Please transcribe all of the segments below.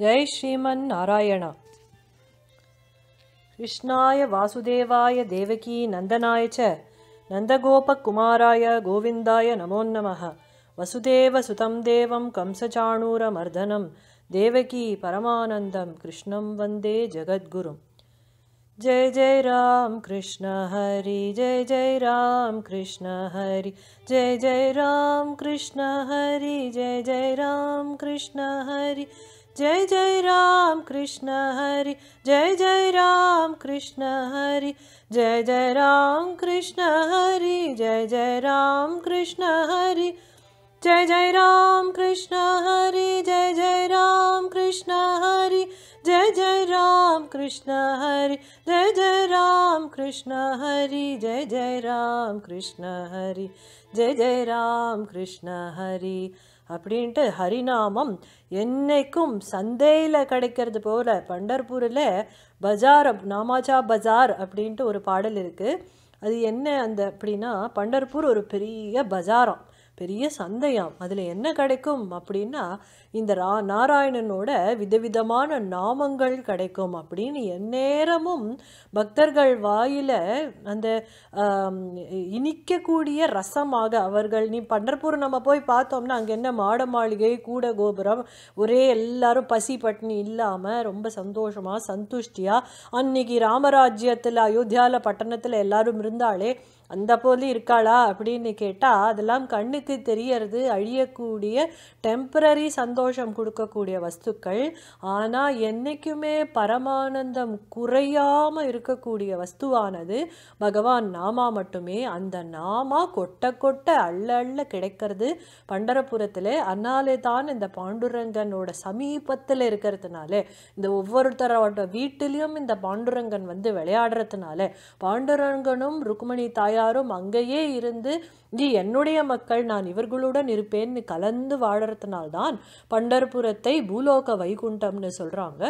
जय श्रीमन्नारायण कृष्णाय वासुदेवाय देवकी नन्दनाय च नन्दगोपकुमाराय गोविन्दाय नमो नमः वसुदेवसुतं देवं कंसचाणूरमर्दनं देवकी परमानन्दं कृष्णं वन्दे जगद्गुरुं जय जय राम कृष्ण हरि जय जय राम कृष्ण हरि जय जय राम कृष्ण हरि जय जय राम कृष्ण हरि जय जय राम कृष्ण हरि जय जय राम कृष्ण हरि जय जय राम कृष्ण हरि जय जय राम कृष्ण हरि जय जय राम कृष्ण हरि जय जय राम कृष्ण हरि जय जय राम कृष्ण हरि जय जय राम कृष्ण हरि जय जय राम कृष्ण हरि जय जय राम कृष्ण हरि அப்படின்ட்டு ஹரிநாமம் என்றைக்கும் சந்தையில் கிடைக்கிறது போல் பண்டர்பூரில் பஜார் நாமாஜா பஜார் அப்படின்ட்டு ஒரு பாடல் இருக்குது அது என்ன அந்த அப்படின்னா பண்டர்பூர் ஒரு பெரிய பஜாரம் பெரிய சந்தையாம் அதில் என்ன கிடைக்கும் அப்படின்னா இந்த ரா நாராயணனோட விதவிதமான நாமங்கள் கிடைக்கும் அப்படின்னு எந்நேரமும் பக்தர்கள் வாயில் அந்த இனிக்கக்கூடிய ரசமாக அவர்கள் நீ பண்டர்பூர் நம்ம போய் பார்த்தோம்னா அங்கே என்ன மாட மாளிகை கூட கோபுரம் ஒரே எல்லாரும் பசி பட்னி இல்லாமல் ரொம்ப சந்தோஷமாக சந்துஷ்டியாக அன்னைக்கு ராமராஜ்யத்தில் அயோத்தியாவில் பட்டணத்தில் எல்லாரும் இருந்தாலே அந்த போலி இருக்காளா அப்படின்னு கேட்டால் அதெல்லாம் கண்ணுக்கு தெரியறது அழியக்கூடிய டெம்பரரி சந்தோஷம் கொடுக்கக்கூடிய வஸ்துக்கள் ஆனால் என்றைக்குமே பரமானந்தம் குறையாமல் இருக்கக்கூடிய வஸ்துவானது பகவான் நாமா மட்டுமே அந்த நாமா கொட்ட கொட்ட அள்ள அள்ள கிடைக்கிறது பண்டரபுரத்தில் அதனாலே தான் இந்த பாண்டுரங்கனோட சமீபத்தில் இருக்கிறதுனால இந்த ஒவ்வொருத்தரோட வீட்டிலையும் இந்த பாண்டுரங்கன் வந்து விளையாடுறதுனால பாண்டுரங்கனும் ருக்மணி தாயார் எல்லாரும் அங்கேயே இருந்து இது என்னுடைய மக்கள் நான் இவர்களுடன் இருப்பேன்னு கலந்து வாழறதுனால்தான் பண்டர்புரத்தை பூலோக வைகுண்டம்னு சொல்கிறாங்க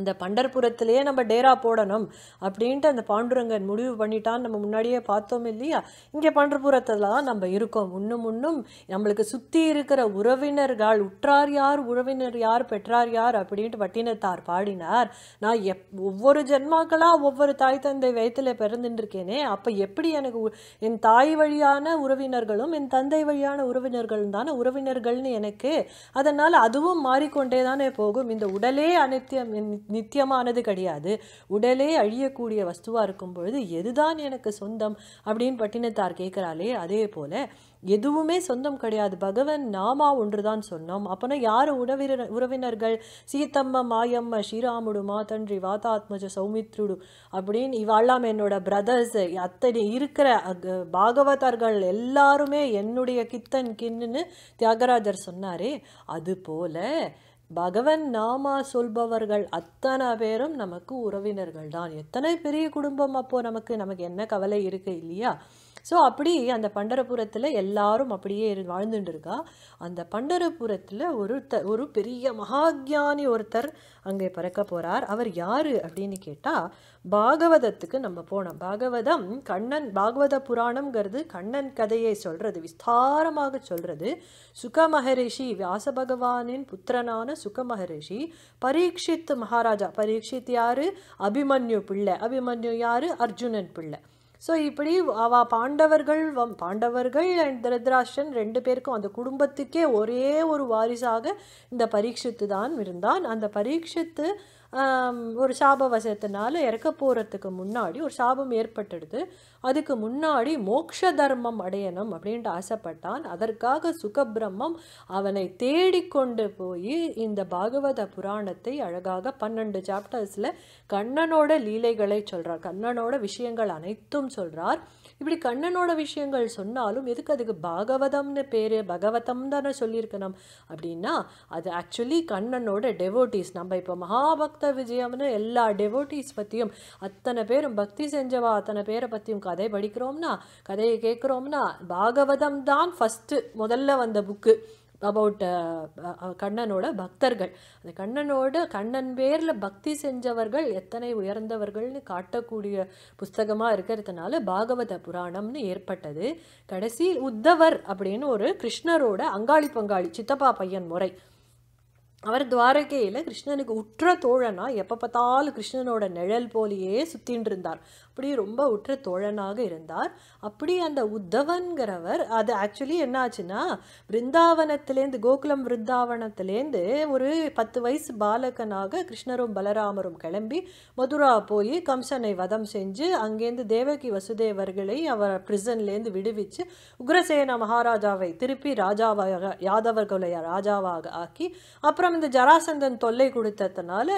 இந்த பண்டர்புரத்திலேயே நம்ம டேரா போடணும் அப்படின்ட்டு அந்த பாண்டுரங்கன் முடிவு பண்ணிட்டான்னு நம்ம முன்னாடியே பார்த்தோம் இல்லையா இங்கே பண்டர்புரத்தில் தான் நம்ம இருக்கோம் முன்னும் முன்னும் நம்மளுக்கு சுற்றி இருக்கிற உறவினர்கள் உற்றார் யார் உறவினர் யார் பெற்றார் யார் அப்படின்ட்டு வட்டினத்தார் பாடினார் நான் எப் ஒவ்வொரு ஜென்மாக்களாக ஒவ்வொரு தாய் தந்தை வயத்தில் பிறந்துட்டுருக்கேனே அப்போ எப்படி எனக்கு என் தாய் வழியான உறவினர்களும் என் தந்தை வழியான உறவினர்களும் தானே உறவினர்கள்னு எனக்கு அதனால் அதுவும் மாறிக்கொண்டே தானே போகும் இந்த உடலே அனைத்தியம் என் நித்தியமானது கிடையாது உடலே அழியக்கூடிய வஸ்துவாக இருக்கும் பொழுது எதுதான் எனக்கு சொந்தம் அப்படின்னு பட்டினத்தார் கேட்குறாளே அதே போல் எதுவுமே சொந்தம் கிடையாது பகவன் நாமா ஒன்றுதான் சொன்னோம் அப்போனா யார் உறவினர் உறவினர்கள் சீத்தம்ம மாயம்ம ஸ்ரீராமுடு மாதன்றி வாதாத்மஜ சௌமித்ருடு அப்படின்னு இவாளாம் என்னோட பிரதர்ஸ் அத்தனை இருக்கிற பாகவதர்கள் எல்லாருமே என்னுடைய கித்தன் கின்னு தியாகராஜர் சொன்னாரே அது போல பகவன் நாமா சொல்பவர்கள் அத்தனை பேரும் நமக்கு உறவினர்கள் தான் எத்தனை பெரிய குடும்பம் அப்போது நமக்கு நமக்கு என்ன கவலை இருக்கு இல்லையா ஸோ அப்படி அந்த பண்டரபுரத்தில் எல்லாரும் அப்படியே வாழ்ந்துட்டு இருக்கா அந்த பண்டரபுரத்தில் ஒரு த ஒரு பெரிய மகாஜானி ஒருத்தர் அங்கே பிறக்க போகிறார் அவர் யார் அப்படின்னு கேட்டால் பாகவதத்துக்கு நம்ம போனோம் பாகவதம் கண்ணன் பாகவத புராணம்ங்கிறது கண்ணன் கதையை சொல்கிறது விஸ்தாரமாக சொல்கிறது சுக மகரிஷி வியாச பகவானின் புத்திரனான சுக மகரிஷி பரீட்சித் மகாராஜா பரீட்சித் யாரு அபிமன்யு பிள்ளை அபிமன்யு யாரு அர்ஜுனன் பிள்ளை ஸோ இப்படி அவ பாண்டவர்கள் பாண்டவர்கள் அண்ட் திருதராஷ்டன் ரெண்டு பேருக்கும் அந்த குடும்பத்துக்கே ஒரே ஒரு வாரிசாக இந்த பரீட்சத்து தான் இருந்தான் அந்த பரீட்சத்து ஒரு சாபவசத்தினால இறக்க போகிறதுக்கு முன்னாடி ஒரு சாபம் ஏற்பட்டுடுது அதுக்கு முன்னாடி மோக்ஷ தர்மம் அடையணும் அப்படின்ட்டு ஆசைப்பட்டான் அதற்காக சுகபிரம்மம் அவனை தேடிக்கொண்டு போய் இந்த பாகவத புராணத்தை அழகாக பன்னெண்டு சாப்டர்ஸில் கண்ணனோட லீலைகளை சொல்கிறார் கண்ணனோட விஷயங்கள் அனைத்தும் சொல்கிறார் இப்படி கண்ணனோட விஷயங்கள் சொன்னாலும் எதுக்கு அதுக்கு பாகவதம்னு பேர் பகவதம் தானே சொல்லியிருக்கணும் அப்படின்னா அது ஆக்சுவலி கண்ணனோட டெவோட்டிஸ் நம்ம இப்போ மகாபக்த விஜயம்னு எல்லா டெவோட்டிஸ் பற்றியும் அத்தனை பேரும் பக்தி செஞ்சவா அத்தனை பேரை பற்றியும் கதை படிக்கிறோம்னா கதையை கேட்குறோம்னா பாகவதம் தான் ஃபஸ்ட்டு முதல்ல வந்த புக்கு Uh, அபவுட் கண்ணனோட பக்தர்கள் அந்த கண்ணனோட கண்ணன் பேரில் பக்தி செஞ்சவர்கள் எத்தனை உயர்ந்தவர்கள்னு காட்டக்கூடிய புஸ்தகமாக இருக்கிறதுனால பாகவத புராணம்னு ஏற்பட்டது கடைசி உத்தவர் அப்படின்னு ஒரு கிருஷ்ணரோட அங்காளி பங்காளி சித்தப்பா பையன் முறை அவர் துவாரகையில் கிருஷ்ணனுக்கு உற்ற தோழனா எப்போ பார்த்தாலும் கிருஷ்ணனோட நிழல் போலியே சுத்தின்னு இருந்தார் அப்படி ரொம்ப உற்ற தோழனாக இருந்தார் அப்படி அந்த உத்தவன்கிறவர் அது ஆக்சுவலி என்னாச்சுன்னா பிருந்தாவனத்திலேருந்து கோகுலம் பிருந்தாவனத்திலேருந்து ஒரு பத்து வயசு பாலகனாக கிருஷ்ணரும் பலராமரும் கிளம்பி மதுரா போய் கம்சனை வதம் செஞ்சு அங்கேருந்து தேவகி வசுதேவர்களை அவர் பிரிசன்லேருந்து விடுவிச்சு உக்ரசேன மகாராஜாவை திருப்பி ராஜாவாக யாதவர்களை ராஜாவாக ஆக்கி அப்புறம் இந்த ஜராசந்தன் தொல்லை கொடுத்ததுனால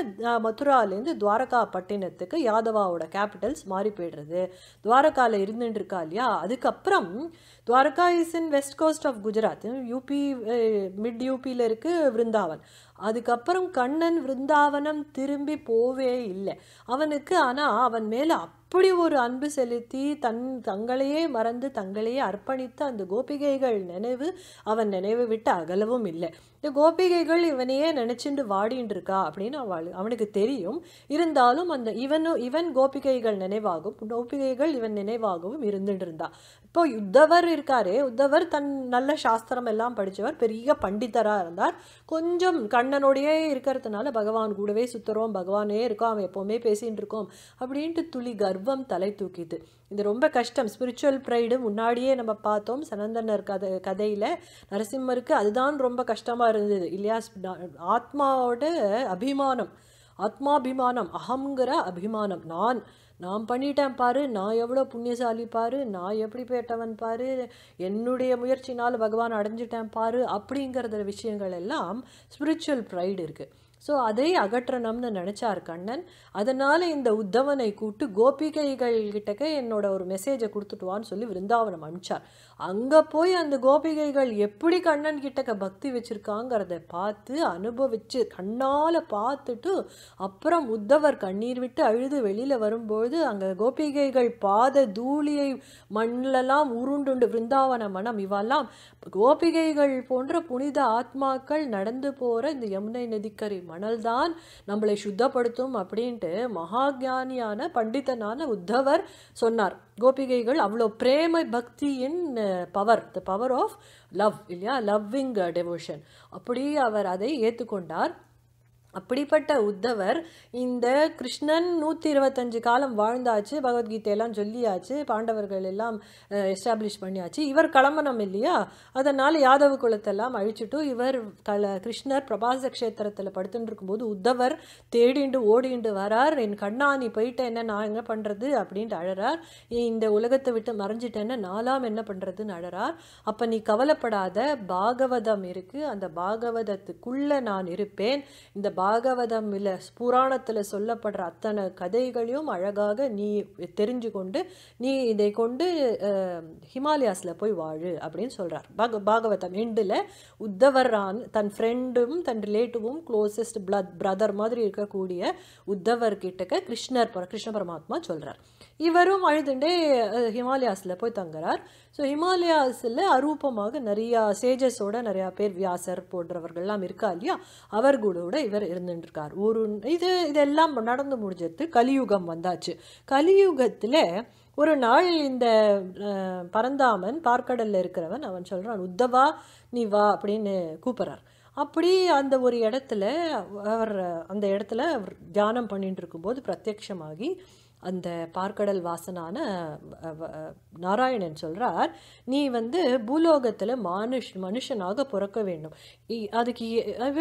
மதுராலேருந்து துவாரகா பட்டினத்துக்கு யாதவாவோட கேபிட்டல்ஸ் மாறி மாறி போயிடுறது துவாரகாவில் இருந்துட்டு இருக்கா இல்லையா அதுக்கப்புறம் Dwarka is in west coast of Gujarat UP mid யூபியில் இருக்குது விருந்தாவன் அதுக்கப்புறம் கண்ணன் விருந்தாவனம் திரும்பி போவே இல்லை அவனுக்கு ஆனால் அவன் மேலே அப்படி ஒரு அன்பு செலுத்தி தன் தங்களையே மறந்து தங்களையே அர்ப்பணித்த அந்த கோபிகைகள் நினைவு அவன் நினைவு விட்டு அகலவும் இல்லை இந்த கோபிகைகள் இவனையே நினச்சிண்டு வாடின்னு இருக்கா அப்படின்னு அவள் அவனுக்கு தெரியும் இருந்தாலும் அந்த இவனும் இவன் கோபிகைகள் நினைவாகும் கோபிகைகள் இவன் நினைவாகவும் இருந்துட்டு இருந்தா இப்போ உத்தவர் இருக்காரு உத்தவர் தன் நல்ல சாஸ்திரம் எல்லாம் படித்தவர் பெரிய பண்டிதராக இருந்தார் கொஞ்சம் கண்ணனோடையே இருக்கிறதுனால பகவான் கூடவே சுற்றுறோம் பகவானே இருக்கோம் அவன் எப்போவுமே பேசின்னு இருக்கோம் அப்படின்ட்டு துளி கர்வம் தலை தூக்கிது இது ரொம்ப கஷ்டம் ஸ்பிரிச்சுவல் ப்ரைடு முன்னாடியே நம்ம பார்த்தோம் சனந்தனர் கதை கதையில் நரசிம்மருக்கு அதுதான் ரொம்ப கஷ்டமாக இருந்தது இல்லையா ஆத்மாவோட அபிமானம் ஆத்மாபிமானம் அகங்கிற அபிமானம் நான் நான் பண்ணிட்டேன் பாரு நான் எவ்வளோ புண்ணியசாலி பாரு நான் எப்படி பேட்டவன் பாரு என்னுடைய முயற்சினால் பகவான் அடைஞ்சிட்டேன் பாரு அப்படிங்கிறத விஷயங்கள் எல்லாம் ஸ்பிரிச்சுவல் ப்ரைடு இருக்குது ஸோ அதை அகற்றணும்னு நினச்சார் கண்ணன் அதனால் இந்த உத்தவனை கூப்பிட்டு கோபிகைகள் கிட்டக்க என்னோட ஒரு மெசேஜை கொடுத்துட்டுவான்னு சொல்லி விருந்தாவனம் அனுப்பிச்சார் அங்கே போய் அந்த கோபிகைகள் எப்படி கண்ணன் கிட்டக்க பக்தி வச்சுருக்காங்கிறத பார்த்து அனுபவிச்சு கண்ணால் பார்த்துட்டு அப்புறம் உத்தவர் கண்ணீர் விட்டு அழுது வெளியில் வரும்பொழுது அங்கே கோபிகைகள் பாத தூளியை மண்ணிலலாம் உருண்டுண்டு பிருந்தாவன மனம் இவெல்லாம் கோபிகைகள் போன்ற புனித ஆத்மாக்கள் நடந்து போகிற இந்த யமுனை நதிக்கரை மணல்தான் நம்மளை சுத்தப்படுத்தும் அப்படின்ட்டு மகாஜானியான பண்டிதனான உத்தவர் சொன்னார் கோபிகைகள் அவ்வளோ பிரேம பக்தியின் power the power of love இல்லையா லவ்விங் டெவோஷன் அப்படி அவர் அதை ஏற்றுக்கொண்டார் அப்படிப்பட்ட உத்தவர் இந்த கிருஷ்ணன் நூற்றி இருபத்தஞ்சு காலம் வாழ்ந்தாச்சு பகவத்கீதையெல்லாம் சொல்லியாச்சு பாண்டவர்கள் எல்லாம் எஸ்டாப்ளிஷ் பண்ணியாச்சு இவர் கிளம்பணும் இல்லையா அதனால் யாதவ குலத்தெல்லாம் அழிச்சுட்டு இவர் கல கிருஷ்ணர் பிரபாச கஷேத்திரத்தில் படுத்துட்டு இருக்கும்போது உத்தவர் தேடிண்டு ஓடிண்டு வரார் என் கண்ணா நீ போயிட்டேன் என்ன நான் என்ன பண்ணுறது அப்படின்ட்டு அழறார் இந்த உலகத்தை விட்டு மறைஞ்சிட்டேன்னு நாலாம் என்ன பண்ணுறதுன்னு அழறார் அப்போ நீ கவலைப்படாத பாகவதம் இருக்குது அந்த பாகவதத்துக்குள்ளே நான் இருப்பேன் இந்த பாகவதம் இல்லை புராணத்தில் சொல்லப்படுற அத்தனை கதைகளையும் அழகாக நீ தெரிஞ்சு கொண்டு நீ இதை கொண்டு ஹிமாலயாஸில் போய் வாழு அப்படின்னு சொல்கிறார் பாக பாகவதம் எண்டில் உத்தவர் ரான் தன் ஃப்ரெண்டும் தன் ரிலேட்டிவும் க்ளோசஸ்ட் பிளட் பிரதர் மாதிரி இருக்கக்கூடிய உத்தவர் கிட்டக்க கிருஷ்ணர் கிருஷ்ண பரமாத்மா சொல்கிறார் இவரும் அழுதுண்டே ஹிமாலயாஸில் போய் தங்குறார் ஸோ ஹிமாலயாஸில் அரூபமாக நிறையா சேஜஸோட நிறையா பேர் வியாசர் போன்றவர்கள்லாம் இருக்கா இல்லையா அவர் இவர் இருந்துட்டுருக்கார் ஒரு இது இதெல்லாம் நடந்து முடிஞ்சது கலியுகம் வந்தாச்சு கலியுகத்தில் ஒரு நாள் இந்த பரந்தாமன் பார்க்கடலில் இருக்கிறவன் அவன் சொல்கிறான் உத்தவா நீ வா அப்படின்னு கூப்பிட்றார் அப்படி அந்த ஒரு இடத்துல அவர் அந்த இடத்துல அவர் தியானம் பண்ணிட்டு இருக்கும்போது பிரத்யட்சமாகி அந்த பார்க்கடல் வாசனான நாராயணன் சொல்கிறார் நீ வந்து பூலோகத்தில் மனுஷ் மனுஷனாக பிறக்க வேண்டும் அதுக்கு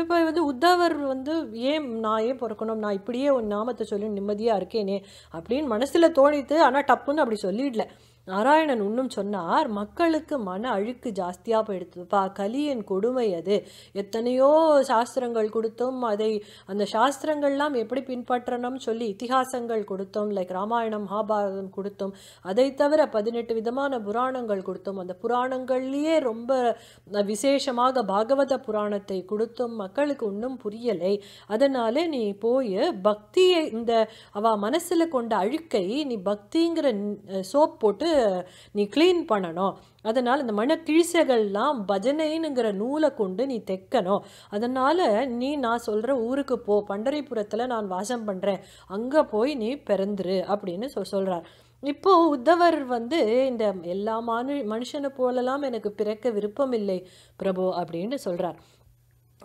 இப்போ வந்து உத்தவர் வந்து ஏன் நான் ஏன் பிறக்கணும் நான் இப்படியே உன் நாமத்தை சொல்லி நிம்மதியாக இருக்கேனே அப்படின்னு மனசில் தோணித்து ஆனால் டப்புன்னு அப்படி சொல்லிடல நாராயணன் இன்னும் சொன்னார் மக்களுக்கு மன அழுக்கு ஜாஸ்தியாக போயிடுதுப்பா கலியின் கொடுமை அது எத்தனையோ சாஸ்திரங்கள் கொடுத்தோம் அதை அந்த சாஸ்திரங்கள்லாம் எப்படி பின்பற்றணும்னு சொல்லி இத்திஹாசங்கள் கொடுத்தோம் லைக் ராமாயணம் மகாபாரதம் கொடுத்தோம் அதை தவிர பதினெட்டு விதமான புராணங்கள் கொடுத்தோம் அந்த புராணங்கள்லேயே ரொம்ப விசேஷமாக பாகவத புராணத்தை கொடுத்தும் மக்களுக்கு இன்னும் புரியலை அதனாலே நீ போய் பக்தியை இந்த அவ மனசில் கொண்ட அழுக்கை நீ பக்திங்கிற சோப் போட்டு நீ க்ளீன் பண்ணணும் அதனால் இந்த மன கிழிசைகள்லாம் பஜனைனுங்கிற நூலை கொண்டு நீ தைக்கணும் அதனால் நீ நான் சொல்கிற ஊருக்கு போ பண்டரிபுரத்தில் நான் வாசம் பண்ணுறேன் அங்கே போய் நீ பிறந்துரு அப்படின்னு சொ சொல்கிறார் இப்போது உத்தவர் வந்து இந்த எல்லா மனு மனுஷனை போலலாம் எனக்கு பிறக்க விருப்பமில்லை பிரபு அப்படின்னு சொல்கிறார்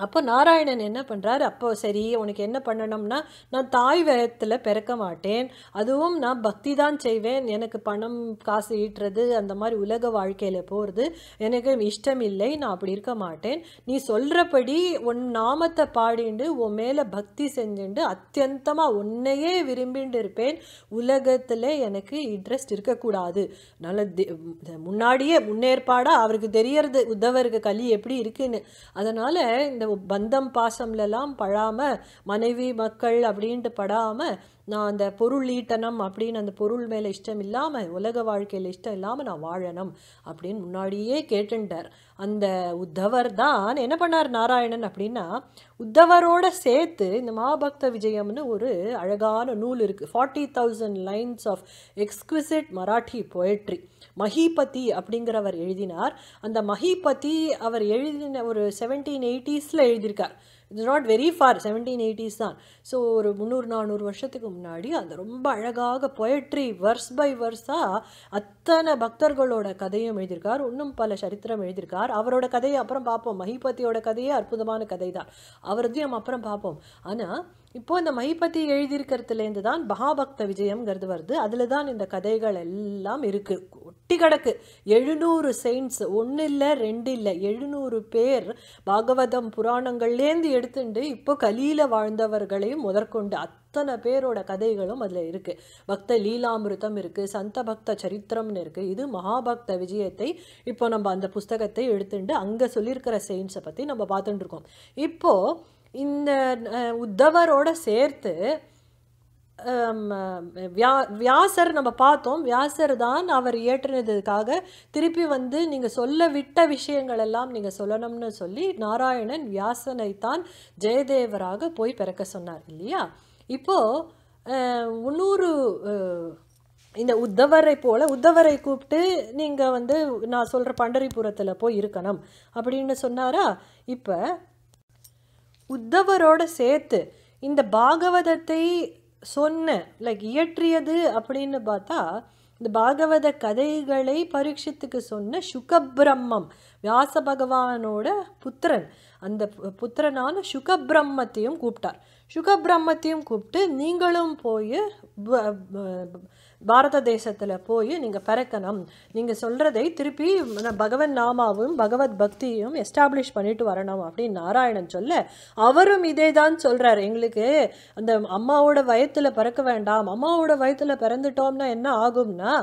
அப்போ நாராயணன் என்ன பண்ணுறார் அப்போ சரி உனக்கு என்ன பண்ணணும்னா நான் தாய் வேகத்தில் பிறக்க மாட்டேன் அதுவும் நான் பக்தி தான் செய்வேன் எனக்கு பணம் காசு ஈட்டுறது அந்த மாதிரி உலக வாழ்க்கையில் போகிறது எனக்கு இஷ்டம் இல்லை நான் அப்படி இருக்க மாட்டேன் நீ சொல்கிறபடி உன் நாமத்தை பாடிண்டு உன் மேலே பக்தி செஞ்சுண்டு அத்தியந்தமாக உன்னையே விரும்பிண்டு இருப்பேன் உலகத்தில் எனக்கு இன்ட்ரெஸ்ட் இருக்கக்கூடாது நல்ல முன்னாடியே முன்னேற்பாடாக அவருக்கு தெரியறது உத்தவருக்கு கலி எப்படி இருக்குன்னு அதனால் இந்த இந்த பந்தம் பாசம்லலாம் படாமல் மனைவி மக்கள் அப்படின்ட்டு படாமல் நான் அந்த பொருள் ஈட்டணும் அப்படின்னு அந்த பொருள் மேலே இஷ்டம் இல்லாமல் உலக வாழ்க்கையில் இஷ்டம் இல்லாமல் நான் வாழணும் அப்படின்னு முன்னாடியே கேட்டுட்டார் அந்த உத்தவர் தான் என்ன பண்ணார் நாராயணன் அப்படின்னா உத்தவரோட சேர்த்து இந்த மகாபக்த விஜயம்னு ஒரு அழகான நூல் இருக்குது forty thousand lines of exquisite Marathi poetry Mahipati அப்படிங்கிறவர் எழுதினார் அந்த மஹிபதி அவர் எழுதின ஒரு செவன்டீன் எயிட்டிஸில் எழுதியிருக்கார் it's not very far seventeen eighties தான் ஸோ ஒரு முந்நூறு நானூறு வருஷத்துக்கு முன்னாடி அந்த ரொம்ப அழகாக பொயட்ரி வர்ஸ் பை வர்ஸாக அத்தனை பக்தர்களோட கதையும் எழுதியிருக்கார் இன்னும் பல சரித்திரம் எழுதியிருக்கார் அவரோட கதையை அப்புறம் பார்ப்போம் மகிபதியோட கதையே அற்புதமான கதை தான் அவரதையும் நம்ம அப்புறம் பார்ப்போம் ஆனால் இப்போ இந்த மை பற்றி எழுதியிருக்கிறதுலேருந்து தான் மகாபக்த விஜயம்ங்கிறது வருது அதில் தான் இந்த கதைகள் எல்லாம் இருக்குது ஒட்டி கிடக்கு எழுநூறு செயின்ஸ் ஒன்று இல்லை ரெண்டு இல்லை எழுநூறு பேர் பாகவதம் புராணங்கள்லேருந்து எடுத்துட்டு இப்போ கலியில் வாழ்ந்தவர்களையும் முதற்கொண்டு அத்தனை பேரோட கதைகளும் அதில் இருக்குது பக்த லீலாமிருத்தம் இருக்குது சந்த பக்த சரித்திரம்னு இருக்குது இது மகாபக்த விஜயத்தை இப்போ நம்ம அந்த புஸ்தகத்தை எடுத்துட்டு அங்கே சொல்லியிருக்கிற செயின்ஸை பற்றி நம்ம பார்த்துட்டு இருக்கோம் இப்போது இந்த உத்தவரோட சேர்த்து வியா வியாசர் நம்ம பார்த்தோம் வியாசர் தான் அவர் இயற்றினதுக்காக திருப்பி வந்து நீங்கள் சொல்ல விட்ட விஷயங்கள் எல்லாம் நீங்கள் சொல்லணும்னு சொல்லி நாராயணன் வியாசனை தான் ஜெயதேவராக போய் பிறக்க சொன்னார் இல்லையா இப்போது முந்நூறு இந்த உத்தவரை போல் உத்தவரை கூப்பிட்டு நீங்கள் வந்து நான் சொல்கிற பண்டரிபுரத்தில் போய் இருக்கணும் அப்படின்னு சொன்னாரா இப்போ உத்தவரோட சேர்த்து இந்த பாகவதத்தை சொன்ன லைக் இயற்றியது அப்படின்னு பார்த்தா இந்த பாகவத கதைகளை பரீட்சத்துக்கு சொன்ன சுகபிரம்மம் வியாச பகவானோட புத்திரன் அந்த புத்திரனான சுகபிரம்மத்தையும் கூப்பிட்டார் சுகபிரம்மத்தையும் கூப்பிட்டு நீங்களும் போய் பாரத தேசத்தில் போய் நீங்கள் பிறக்கணும் நீங்கள் சொல்கிறதை திருப்பி பகவன் நாமாவும் பகவத் பக்தியும் எஸ்டாப்ளிஷ் பண்ணிட்டு வரணும் அப்படின்னு நாராயணன் சொல்ல அவரும் இதே தான் சொல்கிறார் எங்களுக்கு அந்த அம்மாவோட வயத்தில் பிறக்க வேண்டாம் அம்மாவோட வயத்தில் பிறந்துட்டோம்னா என்ன ஆகும்னா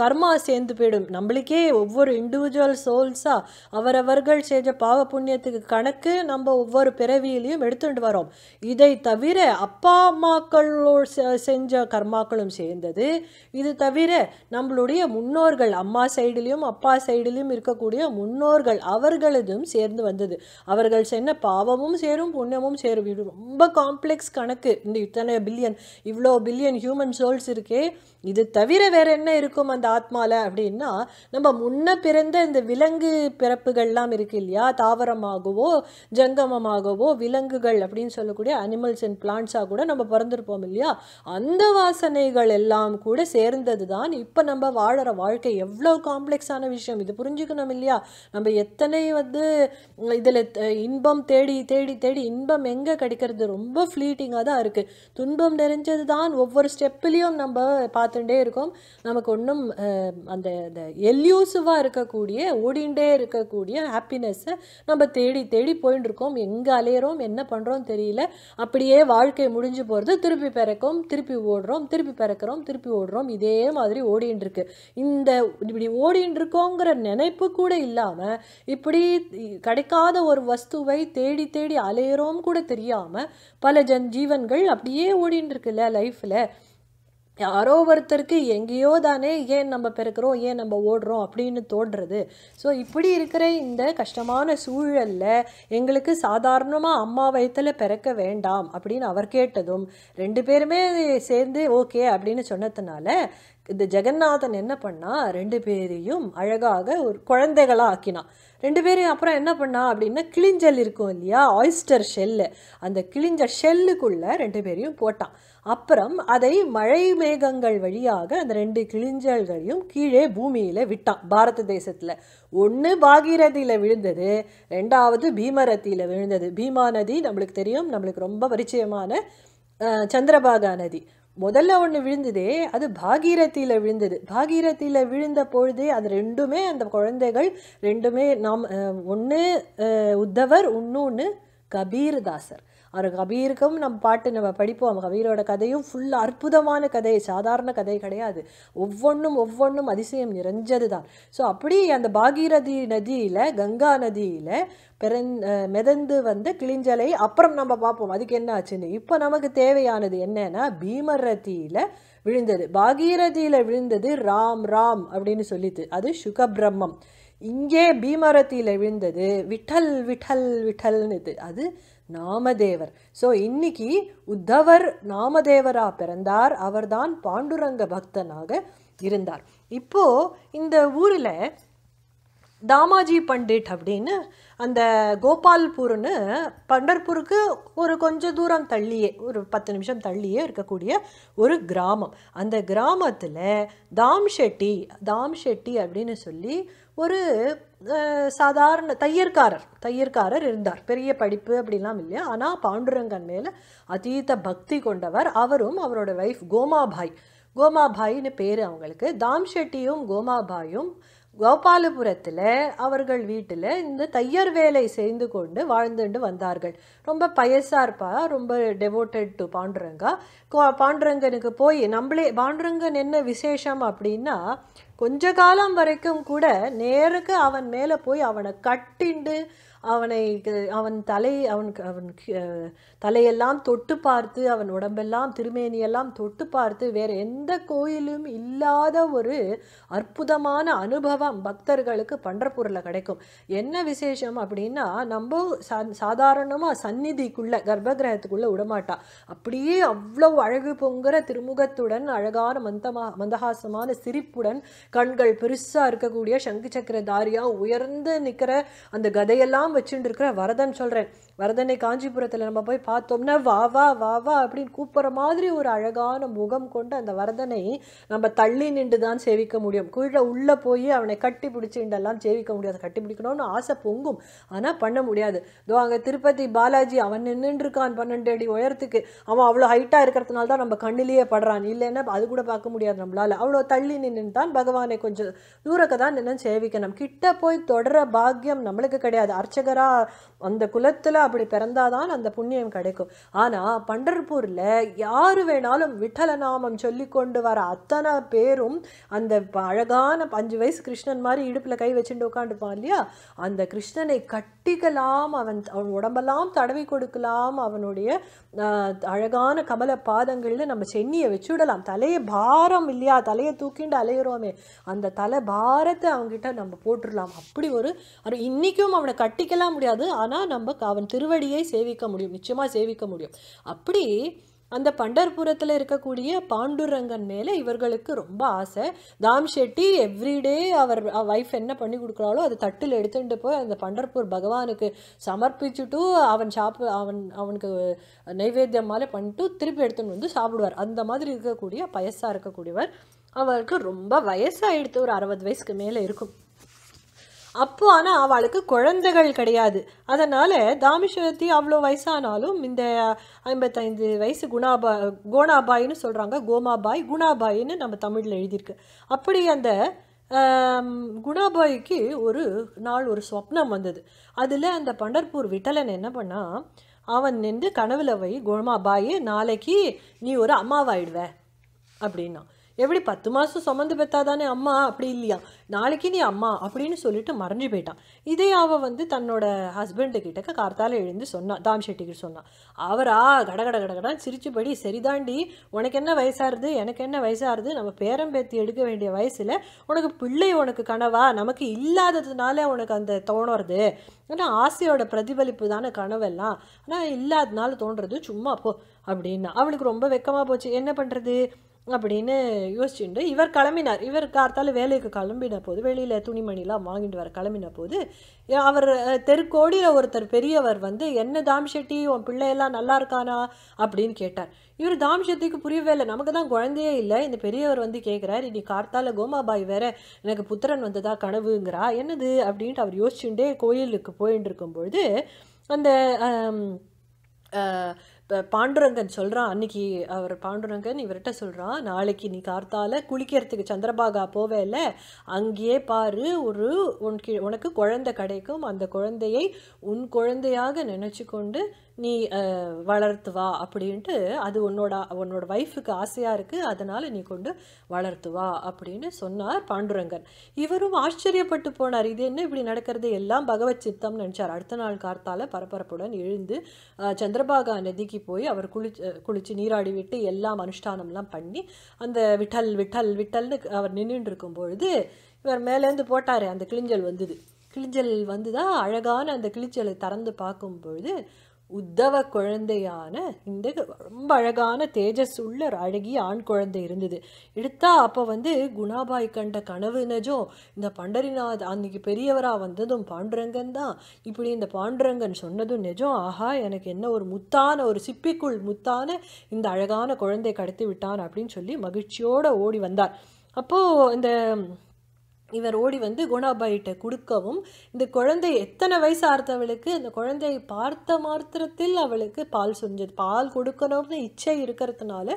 கர்மா சேர்ந்து போயிடும் நம்மளுக்கே ஒவ்வொரு இண்டிவிஜுவல் சோல்ஸாக அவரவர்கள் செஞ்ச பாவ புண்ணியத்துக்கு கணக்கு நம்ம ஒவ்வொரு பிறவியிலையும் எடுத்துட்டு வரோம் இதை தவிர அப்பா அம்மாக்களோடு செஞ்ச கர்மாக்களும் சேர்ந்தது இது தவிர நம்மளுடைய முன்னோர்கள் அம்மா சைடிலையும் அப்பா சைடுலேயும் இருக்கக்கூடிய முன்னோர்கள் அவர்களதும் சேர்ந்து வந்தது அவர்கள் சென்ன பாவமும் சேரும் புண்ணியமும் சேரும் இது ரொம்ப காம்ப்ளெக்ஸ் கணக்கு இந்த இத்தனை பில்லியன் இவ்வளோ பில்லியன் ஹியூமன் சோல்ஸ் இருக்கே இது தவிர வேற என்ன இருக்கும் அந்த ஆத்மாவில் அப்படின்னா நம்ம முன்ன பிறந்த இந்த விலங்கு பிறப்புகள்லாம் இருக்குது இல்லையா தாவரமாகவோ ஜங்கமமாகவோ விலங்குகள் அப்படின்னு சொல்லக்கூடிய அனிமல்ஸ் அண்ட் பிளான்ஸாக கூட நம்ம பிறந்திருப்போம் இல்லையா அந்த வாசனைகள் எல்லாம் கூட சேர்ந்தது தான் இப்போ நம்ம வாழற வாழ்க்கை எவ்வளோ காம்ப்ளெக்ஸான விஷயம் இது புரிஞ்சுக்கணும் இல்லையா நம்ம எத்தனை வந்து இதில் இன்பம் தேடி தேடி தேடி இன்பம் எங்கே கிடைக்கிறது ரொம்ப ஃப்ளீட்டிங்காக தான் இருக்குது துன்பம் நிறைஞ்சது தான் ஒவ்வொரு ஸ்டெப்லேயும் நம்ம பார்த்துட்டே இருக்கோம் நமக்கு ஒன்றும் அந்த அந்த எல்யூசிவாக இருக்கக்கூடிய ஓடிண்டே இருக்கக்கூடிய ஹாப்பினஸ்ஸை நம்ம தேடி தேடி போயின்னு இருக்கோம் எங்கே அலையிறோம் என்ன பண்ணுறோம் தெரியல அப்படியே வாழ்க்கை முடிஞ்சு போகிறது திருப்பி பிறக்கும் திருப்பி ஓடுறோம் திருப்பி பிறக்கிறோம் திருப்பி ஓடுறோம் இதே மாதிரி ஓடிண்டுருக்கு இந்த இப்படி ஓடின்னு இருக்கோங்கிற நினைப்பு கூட இல்லாமல் இப்படி கிடைக்காத ஒரு வஸ்துவை தேடி தேடி அலையிறோம் கூட தெரியாமல் பல ஜன் ஜீவன்கள் அப்படியே ஓடிண்டுருக்குல்ல லைஃப்பில் யாரோ ஒருத்தருக்கு எங்கேயோ தானே ஏன் நம்ம பிறக்கிறோம் ஏன் நம்ம ஓடுறோம் அப்படின்னு தோடுறது ஸோ இப்படி இருக்கிற இந்த கஷ்டமான சூழலில் எங்களுக்கு சாதாரணமாக அம்மா வயத்தில் பிறக்க வேண்டாம் அப்படின்னு அவர் கேட்டதும் ரெண்டு பேருமே சேர்ந்து ஓகே அப்படின்னு சொன்னதுனால இந்த ஜெகநாதன் என்ன பண்ணா ரெண்டு பேரையும் அழகாக ஒரு குழந்தைகளாக ஆக்கினான் ரெண்டு பேரையும் அப்புறம் என்ன பண்ணா அப்படின்னா கிளிஞ்சல் இருக்கும் இல்லையா ஆயிஸ்டர் ஷெல்லு அந்த கிழிஞ்ச ஷெல்லுக்குள்ளே ரெண்டு பேரையும் போட்டான் அப்புறம் அதை மழை மேகங்கள் வழியாக அந்த ரெண்டு கிழிஞ்சல்களையும் கீழே பூமியில் விட்டான் பாரத தேசத்தில் ஒன்று பாகீரதியில் விழுந்தது ரெண்டாவது பீமரத்தியில் விழுந்தது பீமா நதி நம்மளுக்கு தெரியும் நம்மளுக்கு ரொம்ப பரிச்சயமான சந்திரபாகா நதி முதல்ல ஒன்று விழுந்ததே அது பாகீரத்தியில் விழுந்தது பாகீரத்தியில் விழுந்த பொழுதே அது ரெண்டுமே அந்த குழந்தைகள் ரெண்டுமே நாம் ஒன்று உத்தவர் இன்னொன்று கபீர்தாசர் அவர் கபீருக்கும் நம்ம பாட்டு நம்ம படிப்போம் கபீரோட கதையும் ஃபுல் அற்புதமான கதை சாதாரண கதை கிடையாது ஒவ்வொன்றும் ஒவ்வொன்றும் அதிசயம் நிறைஞ்சது தான் ஸோ அப்படி அந்த பாகீரதி நதியில் கங்கா நதியில் பிறந் மிதந்து வந்து கிளிஞ்சலை அப்புறம் நம்ம பார்ப்போம் அதுக்கு என்ன ஆச்சுன்னு இப்போ நமக்கு தேவையானது என்னன்னா பீமரதியில் விழுந்தது பாகீரதியில் விழுந்தது ராம் ராம் அப்படின்னு சொல்லிட்டு அது சுகபிரம்மம் இங்கே பீமரத்தியில் விழுந்தது விட்டல் விட்டல் விட்டல்னுது அது நாமதேவர் ஸோ இன்னைக்கு உத்தவர் நாமதேவராக பிறந்தார் அவர்தான் பாண்டுரங்க பக்தனாக இருந்தார் இப்போது இந்த ஊரில் தாமாஜி பண்டிட் அப்படின்னு அந்த கோபால்பூர்னு பண்டர்பூருக்கு ஒரு கொஞ்சம் தூரம் தள்ளியே ஒரு பத்து நிமிஷம் தள்ளியே இருக்கக்கூடிய ஒரு கிராமம் அந்த கிராமத்தில் தாம் ஷெட்டி தாம் ஷெட்டி அப்படின்னு சொல்லி ஒரு சாதாரண தையற்காரர் தையற்காரர் இருந்தார் பெரிய படிப்பு அப்படிலாம் இல்லையா ஆனால் பாண்டுரங்கன் மேலே அதீத பக்தி கொண்டவர் அவரும் அவரோட ஒய்ஃப் கோமாபாய் கோமாபாயின்னு பேர் அவங்களுக்கு தாம் ஷெட்டியும் கோமாபாயும் கோபாலபுரத்தில் அவர்கள் வீட்டில் இந்த தையர் வேலை செய்து கொண்டு வாழ்ந்துட்டு வந்தார்கள் ரொம்ப பயசாக இருப்பா ரொம்ப டெவோட்டட் டு பாண்டுரங்கா பாண்டுரங்கனுக்கு போய் நம்மளே பாண்டுரங்கன் என்ன விசேஷம் அப்படின்னா கொஞ்ச காலம் வரைக்கும் கூட நேருக்கு அவன் மேலே போய் அவனை கட்டிண்டு அவனை அவன் தலை அவனுக்கு அவன் தலையெல்லாம் தொட்டு பார்த்து அவன் உடம்பெல்லாம் திருமேனியெல்லாம் தொட்டு பார்த்து வேறு எந்த கோயிலும் இல்லாத ஒரு அற்புதமான அனுபவம் பக்தர்களுக்கு பண்டர்பூரில் கிடைக்கும் என்ன விசேஷம் அப்படின்னா நம்ம சா சாதாரணமாக சந்நிதிக்குள்ளே கர்ப்பகிரகத்துக்குள்ளே விடமாட்டா அப்படியே அவ்வளோ அழகு பொங்குற திருமுகத்துடன் அழகான மந்தமா மந்தகாசமான சிரிப்புடன் கண்கள் பெருசாக இருக்கக்கூடிய சங்கு சக்கர தாரியாக உயர்ந்து நிற்கிற அந்த கதையெல்லாம் வச்சுட்டு இருக்கிற வரதன் சொல்கிறேன் வரதனை காஞ்சிபுரத்தில் நம்ம போய் பார்த்தோம்னா வா வா வா வா அப்படின்னு கூப்பிட்ற மாதிரி ஒரு அழகான முகம் கொண்டு அந்த வரதனை நம்ம தள்ளி நின்று தான் சேவிக்க முடியும் குழ உள்ளே போய் அவனை கட்டி பிடிச்சிண்டெல்லாம் சேவிக்க முடியாது கட்டி பிடிக்கணும்னு ஆசை பொங்கும் ஆனால் பண்ண முடியாது தோ அங்கே திருப்பதி பாலாஜி அவன் நின்றுருக்கான் பன்னெண்டு அடி உயரத்துக்கு அவன் அவ்வளோ ஹைட்டாக இருக்கிறதுனால தான் நம்ம கண்ணிலேயே படுறான் இல்லைன்னா அது கூட பார்க்க முடியாது நம்மளால் அவ்வளோ தள்ளி நின்று தான் பகவானை கொஞ்சம் தூரக்க தான் நின்று சேவிக்கணும் கிட்ட போய் தொடர பாக்கியம் நம்மளுக்கு கிடையாது அர்ச்சகராக அந்த குலத்தில் அப்படி பிறந்தாதான் அந்த புண்ணியம் கிடைக்கும் ஆனால் பண்டர்பூரில் யார் வேணாலும் விட்டலநாமம் சொல்லி கொண்டு வர அத்தனை பேரும் அந்த அழகான அஞ்சு வயசு கிருஷ்ணன் மாதிரி இடுப்பில் கை வச்சுட்டு உட்காந்துருப்பான் இல்லையா அந்த கிருஷ்ணனை கட்டிக்கலாம் அவன் அவன் உடம்பெல்லாம் தடவி கொடுக்கலாம் அவனுடைய அழகான கமல பாதங்களில் நம்ம சென்னியை வச்சுடலாம் தலையை பாரம் இல்லையா தலையை தூக்கிண்டு அலையிறோமே அந்த தலை பாரத்தை அவன்கிட்ட நம்ம போட்டுடலாம் அப்படி ஒரு இன்னைக்கும் அவனை கட்டிக்கலாம் முடியாது ஆனால் நம்ம அவன் திருவடியை சேவிக்க முடியும் நிச்சயமாக சேவிக்க முடியும் அப்படி அந்த பண்டர்புரத்தில் இருக்கக்கூடிய பாண்டுரங்கன் மேலே இவர்களுக்கு ரொம்ப ஆசை தாம் ஷெட்டி எவ்ரிடே அவர் ஒய்ஃப் என்ன பண்ணி கொடுக்குறாளோ அதை தட்டில் எடுத்துகிட்டு போய் அந்த பண்டர்பூர் பகவானுக்கு சமர்ப்பிச்சுட்டு அவன் சாப்பு அவன் அவனுக்கு நைவேத்தியம் பண்ணிட்டு திருப்பி எடுத்துகிட்டு வந்து சாப்பிடுவார் அந்த மாதிரி இருக்கக்கூடிய பயசாக இருக்கக்கூடியவர் அவருக்கு ரொம்ப வயசாகிடுத்து ஒரு அறுபது வயசுக்கு மேலே இருக்கும் அப்போ ஆனால் அவளுக்கு குழந்தைகள் கிடையாது அதனால் தாமிஸ்வரத்தி அவ்வளோ வயசானாலும் இந்த ஐம்பத்தைந்து வயசு குணாபா கோணாபாயின்னு சொல்கிறாங்க கோமாபாய் குணாபாயின்னு நம்ம தமிழில் எழுதியிருக்கு அப்படி அந்த குணாபாய்க்கு ஒரு நாள் ஒரு சொப்னம் வந்தது அதில் அந்த பண்டர்பூர் விட்டலன் என்ன பண்ணால் அவன் நின்று கனவுல வை கோமாபாயி நாளைக்கு நீ ஒரு அம்மாவாயிடுவே அப்படின்னா எப்படி பத்து மாதம் சுமந்து பெத்தாதானே அம்மா அப்படி இல்லையா நாளைக்கு நீ அம்மா அப்படின்னு சொல்லிட்டு மறைஞ்சு போயிட்டான் இதே அவள் வந்து தன்னோட ஹஸ்பண்டு கிட்டக்க கார்த்தால எழுந்து சொன்னான் தாம் ஷெட்டிக்கு சொன்னான் அவரா கடகட கடகடான் சிரிச்சுபடி சரிதாண்டி உனக்கு என்ன வயசாகுது எனக்கு என்ன வயசாகுது நம்ம பேரம்பேத்தி எடுக்க வேண்டிய வயசில் உனக்கு பிள்ளை உனக்கு கனவா நமக்கு இல்லாததுனால உனக்கு அந்த தோணுறது ஆனால் ஆசையோட பிரதிபலிப்பு தானே கனவெல்லாம் ஆனால் இல்லாததுனால தோன்றது சும்மா போ அப்படின்னா அவளுக்கு ரொம்ப வெக்கமாக போச்சு என்ன பண்ணுறது அப்படின்னு யோசிச்சுட்டு இவர் கிளம்பினார் இவர் கார்த்தால் வேலைக்கு கிளம்பின போது வெளியில் துணிமணிலாம் வாங்கிட்டு வர கிளம்பின போது அவர் தெருக்கோடியில் ஒருத்தர் பெரியவர் வந்து என்ன தாம் ஷெட்டி உன் பிள்ளையெல்லாம் நல்லா இருக்கானா அப்படின்னு கேட்டார் இவர் தாம் ஷெட்டிக்கு புரியவே இல்லை நமக்கு தான் குழந்தையே இல்லை இந்த பெரியவர் வந்து கேட்குறார் இனி கார்த்தால கோமாபாய் வேற எனக்கு புத்திரன் வந்ததா கனவுங்கிறா என்னது அப்படின்ட்டு அவர் யோசிச்சுட்டே கோயிலுக்கு போயின்னு இருக்கும்பொழுது அந்த இப்போ பாண்டுரங்கன் சொல்கிறான் அன்னைக்கு அவர் பாண்டுரங்கன் இவர்கிட்ட சொல்கிறான் நாளைக்கு நீ கார்த்தால குளிக்கிறதுக்கு சந்திரபாகா போவேல அங்கேயே பாரு ஒரு கி உனக்கு குழந்தை கிடைக்கும் அந்த குழந்தையை உன் குழந்தையாக நினச்சி கொண்டு நீ வளர்த்து வா அப்படின்ட்டு அது உன்னோட உன்னோட ஒய்ஃபுக்கு ஆசையாக இருக்குது அதனால் நீ கொண்டு வளர்த்து வா அப்படின்னு சொன்னார் பாண்டுரங்கன் இவரும் ஆச்சரியப்பட்டு போனார் இது என்ன இப்படி நடக்கிறது எல்லாம் பகவத் சித்தம்னு நினச்சார் அடுத்த நாள் கார்த்தால பரபரப்புடன் எழுந்து சந்திரபாகா நதிக்கு போய் அவர் குளிச்சு குளித்து நீராடி விட்டு எல்லாம் அனுஷ்டானம்லாம் பண்ணி அந்த விட்டல் விட்டல் விட்டல்னு அவர் நின்றுட்டு இருக்கும் பொழுது இவர் மேலேருந்து போட்டார் அந்த கிளிஞ்சல் வந்தது கிளிஞ்சல் வந்துதான் அழகான அந்த கிளிஞ்சலை திறந்து பார்க்கும் பொழுது உத்தவ குழந்தையான இந்த ரொம்ப அழகான தேஜஸ் உள்ள அழகிய ஆண் குழந்தை இருந்தது எடுத்தா அப்போ வந்து குணாபாய் கண்ட கனவு நஜோ இந்த பண்டரிநாத் அன்னைக்கு பெரியவராக வந்ததும் பாண்டுரங்கன் தான் இப்படி இந்த பாண்டுரங்கன் சொன்னதும் நிஜம் ஆஹா எனக்கு என்ன ஒரு முத்தான ஒரு சிப்பிக்குள் முத்தான இந்த அழகான குழந்தை கடத்தி விட்டான் அப்படின்னு சொல்லி மகிழ்ச்சியோடு ஓடி வந்தார் அப்போது இந்த இவர் ஓடி வந்து குணாபாயிட்ட கொடுக்கவும் இந்த குழந்தை எத்தனை வயசு ஆர்த்தவளுக்கு அந்த குழந்தையை பார்த்த மாத்திரத்தில் அவளுக்கு பால் செஞ்சது பால் கொடுக்கணும்னு இச்சை இருக்கிறதுனால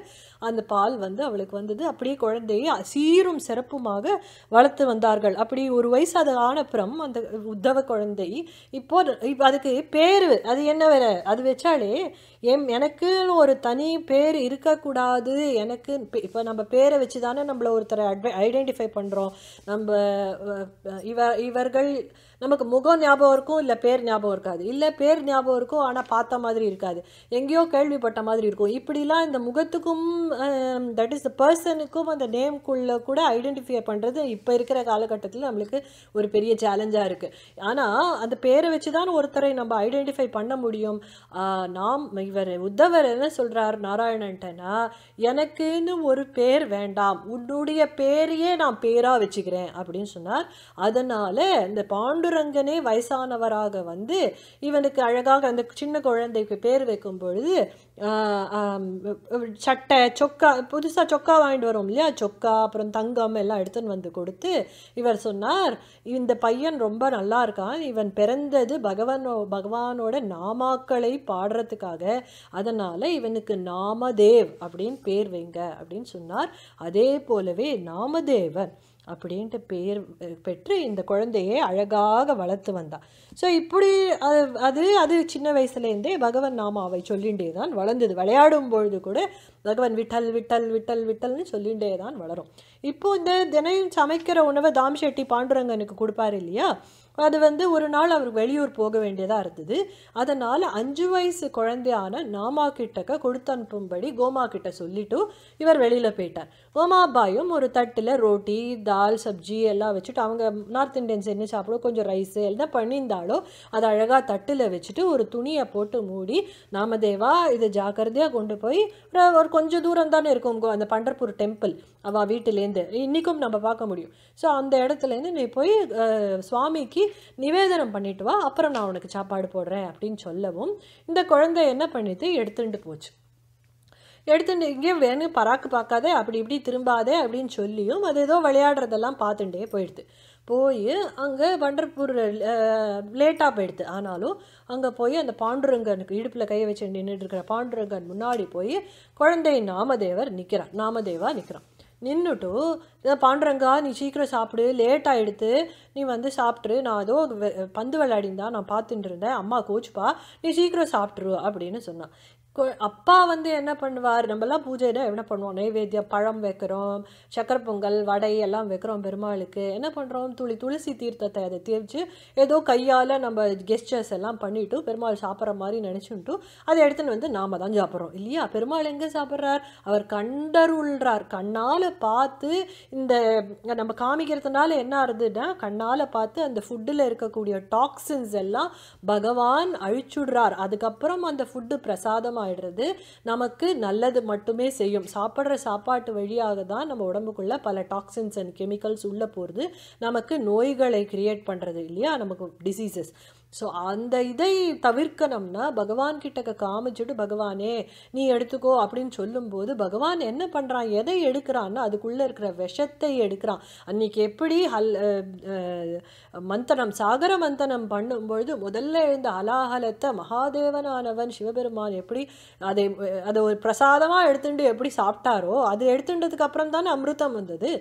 அந்த பால் வந்து அவளுக்கு வந்தது அப்படியே குழந்தையை சீரும் சிறப்புமாக வளர்த்து வந்தார்கள் அப்படி ஒரு வயசு அது ஆனப்புறம் அந்த உத்தவ குழந்தை இப்போ இப்போ அதுக்கு பேர் அது என்ன வேற அது வச்சாலே எம் எனக்குன்னு ஒரு தனி பேர் இருக்கக்கூடாது எனக்கு இப்போ நம்ம பேரை வச்சு தானே நம்மளை ஒருத்தரை அட்வை ஐடென்டிஃபை பண்ணுறோம் நம்ம இவ இவர்கள் நமக்கு முகம் ஞாபகம் இருக்கும் இல்லை பேர் ஞாபகம் இருக்காது இல்லை பேர் ஞாபகம் இருக்கும் ஆனால் பார்த்த மாதிரி இருக்காது எங்கேயோ கேள்விப்பட்ட மாதிரி இருக்கும் இப்படிலாம் இந்த முகத்துக்கும் தட் இஸ் த பர்சனுக்கும் அந்த நேம்குள்ளே கூட ஐடென்டிஃபை பண்ணுறது இப்போ இருக்கிற காலகட்டத்தில் நம்மளுக்கு ஒரு பெரிய சேலஞ்சாக இருக்குது ஆனால் அந்த பேரை வச்சு தான் ஒருத்தரை நம்ம ஐடென்டிஃபை பண்ண முடியும் நாம் இவர் உத்தவர் என்ன சொல்கிறார் நாராயணன்ட்டனா எனக்குன்னு ஒரு பேர் வேண்டாம் உன்னுடைய பேரையே நான் பேராக வச்சுக்கிறேன் அப்படின்னு சொன்னார் அதனால் இந்த பாண்டு பாண்டுரங்கனே வயசானவராக வந்து இவனுக்கு அழகாக அந்த சின்ன குழந்தைக்கு பேர் வைக்கும் பொழுது சட்டை சொக்கா புதுசாக சொக்கா வாங்கிட்டு வரும் இல்லையா சொக்கா அப்புறம் தங்கம் எல்லாம் எடுத்துன்னு வந்து கொடுத்து இவர் சொன்னார் இந்த பையன் ரொம்ப நல்லா இருக்கான் இவன் பிறந்தது பகவானோ பகவானோட நாமாக்களை பாடுறதுக்காக அதனால் இவனுக்கு நாமதேவ் அப்படின்னு பேர் வைங்க அப்படின்னு சொன்னார் அதே போலவே நாமதேவன் அப்படின்ட்டு பேர் பெற்று இந்த குழந்தையை அழகாக வளர்த்து வந்தான் ஸோ இப்படி அது அது அது சின்ன வயசுலேருந்தே பகவன் நாமாவை சொல்லிகிட்டே தான் வளர்ந்தது விளையாடும் பொழுது கூட பகவன் விட்டல் விட்டல் விட்டல் விட்டல்னு சொல்லிகிட்டே தான் வளரும் இப்போ இந்த தினையும் சமைக்கிற உணவை தாம் பாண்டுரங்கனுக்கு கொடுப்பாரு இல்லையா அது வந்து ஒரு நாள் அவர் வெளியூர் போக வேண்டியதாக இருந்தது அதனால் அஞ்சு வயசு குழந்தையான நாமா கிட்டக்க கொடுத்து அனுப்பும்படி கோமா கிட்ட சொல்லிட்டு இவர் வெளியில் போயிட்டார் கோமாபாயும் ஒரு தட்டில் ரோட்டி தால் சப்ஜி எல்லாம் வச்சுட்டு அவங்க நார்த் இந்தியன்ஸ் என்ன சாப்பிடும் கொஞ்சம் ரைஸ் எல்லாம் பண்ணியிருந்தாலும் அது அழகாக தட்டில் வச்சுட்டு ஒரு துணியை போட்டு மூடி நாமதேவா இதை ஜாக்கிரதையாக கொண்டு போய் ஒரு கொஞ்சம் தூரம் தானே இருக்கும் அந்த பண்டர்பூர் டெம்பிள் அவள் வீட்டிலேருந்து இன்றைக்கும் நம்ம பார்க்க முடியும் ஸோ அந்த இடத்துலேருந்து நீ போய் சுவாமிக்கு நிவேதனம் பண்ணிட்டு வா அப்புறம் நான் உனக்கு சாப்பாடு போடுறேன் அப்படின்னு சொல்லவும் இந்த குழந்தை என்ன பண்ணிட்டு எடுத்துட்டு போச்சு எடுத்துட்டு இங்கே வேணும் பராக்கு பார்க்காதே அப்படி இப்படி திரும்பாதே அப்படின்னு சொல்லியும் அது ஏதோ விளையாடுறதெல்லாம் பார்த்துட்டே போயிடுது போய் அங்கே பண்டர்பூர் லேட்டாக போயிடுது ஆனாலும் அங்கே போய் அந்த பாண்டுரங்கனுக்கு இடுப்பில் கை வச்சு நின்றுட்டு இருக்கிற பாண்டுரங்கன் முன்னாடி போய் குழந்தை நாமதேவர் நிற்கிறான் நாமதேவா நிற்கிறான் நின்றுட்டு பாண்டரங்கா நீ சீக்கிரம் சாப்பிடு லேட் ஆகிடுத்து நீ வந்து சாப்பிட்ரு நான் ஏதோ பந்து விளையாடிந்தான் நான் பார்த்துட்டு இருந்தேன் அம்மா கோச்சுப்பா நீ சீக்கிரம் சாப்பிட்ரு அப்படின்னு சொன்னான் அப்பா வந்து என்ன பண்ணுவார் நம்மலாம் பூஜைனா என்ன பண்ணுவோம் நைவேத்தியம் பழம் வைக்கிறோம் சக்கரை பொங்கல் வடை எல்லாம் வைக்கிறோம் பெருமாளுக்கு என்ன பண்ணுறோம் துளி துளசி தீர்த்தத்தை அதை தீர்த்து ஏதோ கையால் நம்ம கெஸ்டர்ஸ் எல்லாம் பண்ணிவிட்டு பெருமாள் சாப்பிட்ற மாதிரி நினச்சுட்டு அதை எடுத்துன்னு வந்து நாம் தான் சாப்பிட்றோம் இல்லையா பெருமாள் எங்கே சாப்பிட்றார் அவர் கண்டருள்றார் கண்ணால் பார்த்து இந்த நம்ம காமிக்கிறதுனால என்ன ஆகுதுன்னா கண்ணால் பார்த்து அந்த ஃபுட்டில் இருக்கக்கூடிய டாக்ஸின்ஸ் எல்லாம் பகவான் அழிச்சுடுறார் அதுக்கப்புறம் அந்த ஃபுட்டு பிரசாதமாக ஆயிடுறது நமக்கு நல்லது மட்டுமே செய்யும் சாப்பிட்ற சாப்பாட்டு வழியாக தான் நம்ம உடம்புக்குள்ள பல டாக்ஸின்ஸ் அண்ட் கெமிக்கல்ஸ் உள்ளே போகிறது நமக்கு நோய்களை க்ரியேட் பண்ணுறது இல்லையா நமக்கு டிசீசஸ் ஸோ அந்த இதை தவிர்க்கணும்னா பகவான் கிட்டக்க காமிச்சுட்டு பகவானே நீ எடுத்துக்கோ அப்படின்னு சொல்லும்போது பகவான் என்ன பண்ணுறான் எதை எடுக்கிறான்னா அதுக்குள்ளே இருக்கிற விஷத்தை எடுக்கிறான் அன்னைக்கு எப்படி ஹல் மந்தனம் சாகர மந்தனம் பண்ணும்பொழுது முதல்ல எழுந்த அலாஹலத்தை மகாதேவனானவன் சிவபெருமான் எப்படி அதை அதை ஒரு பிரசாதமாக எடுத்துட்டு எப்படி சாப்பிட்டாரோ அது எடுத்துட்டதுக்கு அப்புறம் தானே அமிர்தம் வந்தது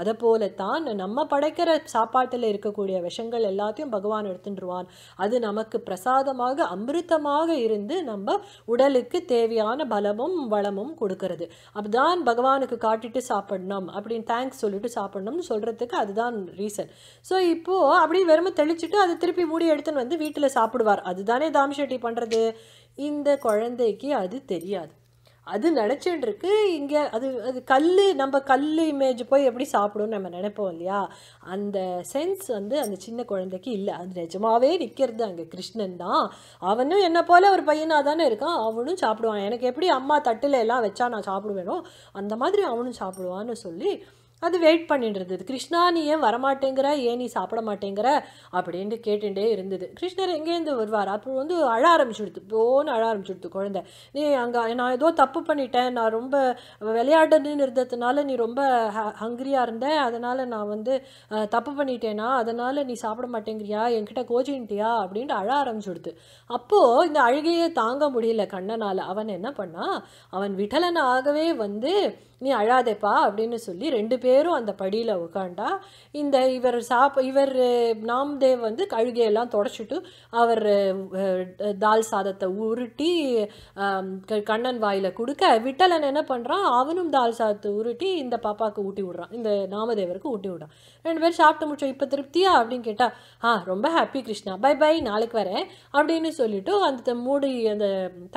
அதை போலத்தான் நம்ம படைக்கிற சாப்பாட்டில் இருக்கக்கூடிய விஷங்கள் எல்லாத்தையும் பகவான் எடுத்துட்டுருவான் அது நமக்கு பிரசாதமாக அமிர்தமாக இருந்து நம்ம உடலுக்கு தேவையான பலமும் வளமும் கொடுக்கறது அப்படிதான் பகவானுக்கு காட்டிட்டு சாப்பிடணும் அப்படின்னு தேங்க்ஸ் சொல்லிட்டு சாப்பிடணும்னு சொல்கிறதுக்கு அதுதான் ரீசன் ஸோ இப்போது அப்படி வெறும் தெளிச்சுட்டு அதை திருப்பி மூடி எடுத்துன்னு வந்து வீட்டில் சாப்பிடுவார் அதுதானே தாமிஷெட்டி பண்ணுறது இந்த குழந்தைக்கு அது தெரியாது அது இருக்கு இங்கே அது அது கல் நம்ம கல் இமேஜ் போய் எப்படி சாப்பிடும்னு நம்ம நினைப்போம் இல்லையா அந்த சென்ஸ் வந்து அந்த சின்ன குழந்தைக்கு இல்லை அது நிஜமாவே நிற்கிறது அங்கே கிருஷ்ணன் தான் அவனும் என்ன போல் ஒரு பையனாக தானே இருக்கான் அவனும் சாப்பிடுவான் எனக்கு எப்படி அம்மா தட்டில் எல்லாம் வச்சா நான் சாப்பிடுவேனோ அந்த மாதிரி அவனும் சாப்பிடுவான்னு சொல்லி அது வெயிட் பண்ணிட்டு இருந்தது கிருஷ்ணா நீ ஏன் வரமாட்டேங்கிற ஏன் நீ சாப்பிட மாட்டேங்கிற அப்படின்ட்டு கேட்டுகிட்டே இருந்தது கிருஷ்ணர் எங்கேருந்து வருவார் அப்போ வந்து அழ ஆரம்பிச்சுடுது போன்னு அழ ஆரம்பிச்சுடுது குழந்தை நீ அங்கே நான் ஏதோ தப்பு பண்ணிட்டேன் நான் ரொம்ப விளையாடணுன்னு இருந்ததுனால நீ ரொம்ப ஹங்க்ரியாக இருந்தேன் அதனால் நான் வந்து தப்பு பண்ணிட்டேனா அதனால் நீ சாப்பிட மாட்டேங்கிறியா என்கிட்ட கோச்சின்ட்டியா அப்படின்ட்டு அழ ஆரம்பிச்சுடுது அப்போது இந்த அழுகையை தாங்க முடியல கண்ணனால் அவன் என்ன பண்ணான் அவன் விட்டலனாகவே வந்து நீ அழாதேப்பா அப்படின்னு சொல்லி ரெண்டு பேரும் அந்த படியில் உட்காண்டா இந்த இவர் சாப்ப இவர் நாம்தேவ் வந்து கழுகையெல்லாம் தொடச்சிட்டு அவர் தால் சாதத்தை உருட்டி கண்ணன் வாயில் கொடுக்க விட்டலன் என்ன பண்ணுறான் அவனும் தால் சாதத்தை உருட்டி இந்த பாப்பாவுக்கு ஊட்டி விட்றான் இந்த நாமதேவருக்கு ஊட்டி விட்றான் ரெண்டு பேரும் சாப்பிட்டு முடிச்சோம் இப்போ திருப்தியா அப்படின்னு கேட்டால் ஆ ரொம்ப ஹாப்பி கிருஷ்ணா பை பை நாளைக்கு வரேன் அப்படின்னு சொல்லிவிட்டு அந்த மூடி அந்த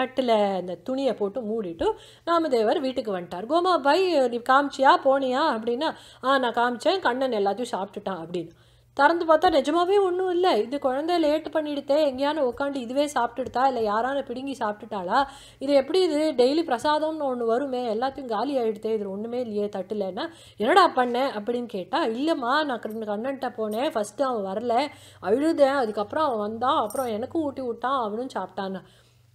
தட்டில் அந்த துணியை போட்டு மூடிட்டு நாமதேவர் வீட்டுக்கு வந்துட்டார் கோமா மாதிரி நீ காமிச்சியா போனியா அப்படின்னா ஆ நான் காமிச்சேன் கண்ணன் எல்லாத்தையும் சாப்பிட்டுட்டான் அப்படின்னு திறந்து பார்த்தா நிஜமாவே ஒன்றும் இல்லை இது குழந்தை லேட் பண்ணிடுதே எங்கேயான உட்காந்து இதுவே சாப்பிட்டுடுதா இல்லை யாரான பிடுங்கி சாப்பிட்டுட்டாளா இது எப்படி இது டெய்லி பிரசாதம்னு ஒன்று வருமே எல்லாத்தையும் காலி ஆகிடுதே இது ஒன்றுமே இல்லையே தட்டுலன்னா என்னடா பண்ணேன் அப்படின்னு கேட்டால் இல்லைம்மா நான் கண்ணன்ட்ட போனேன் ஃபஸ்ட்டு அவன் வரல அழுதேன் அதுக்கப்புறம் அவன் வந்தான் அப்புறம் எனக்கும் ஊட்டி விட்டான் அவனும் சாப்பிட்டான்னு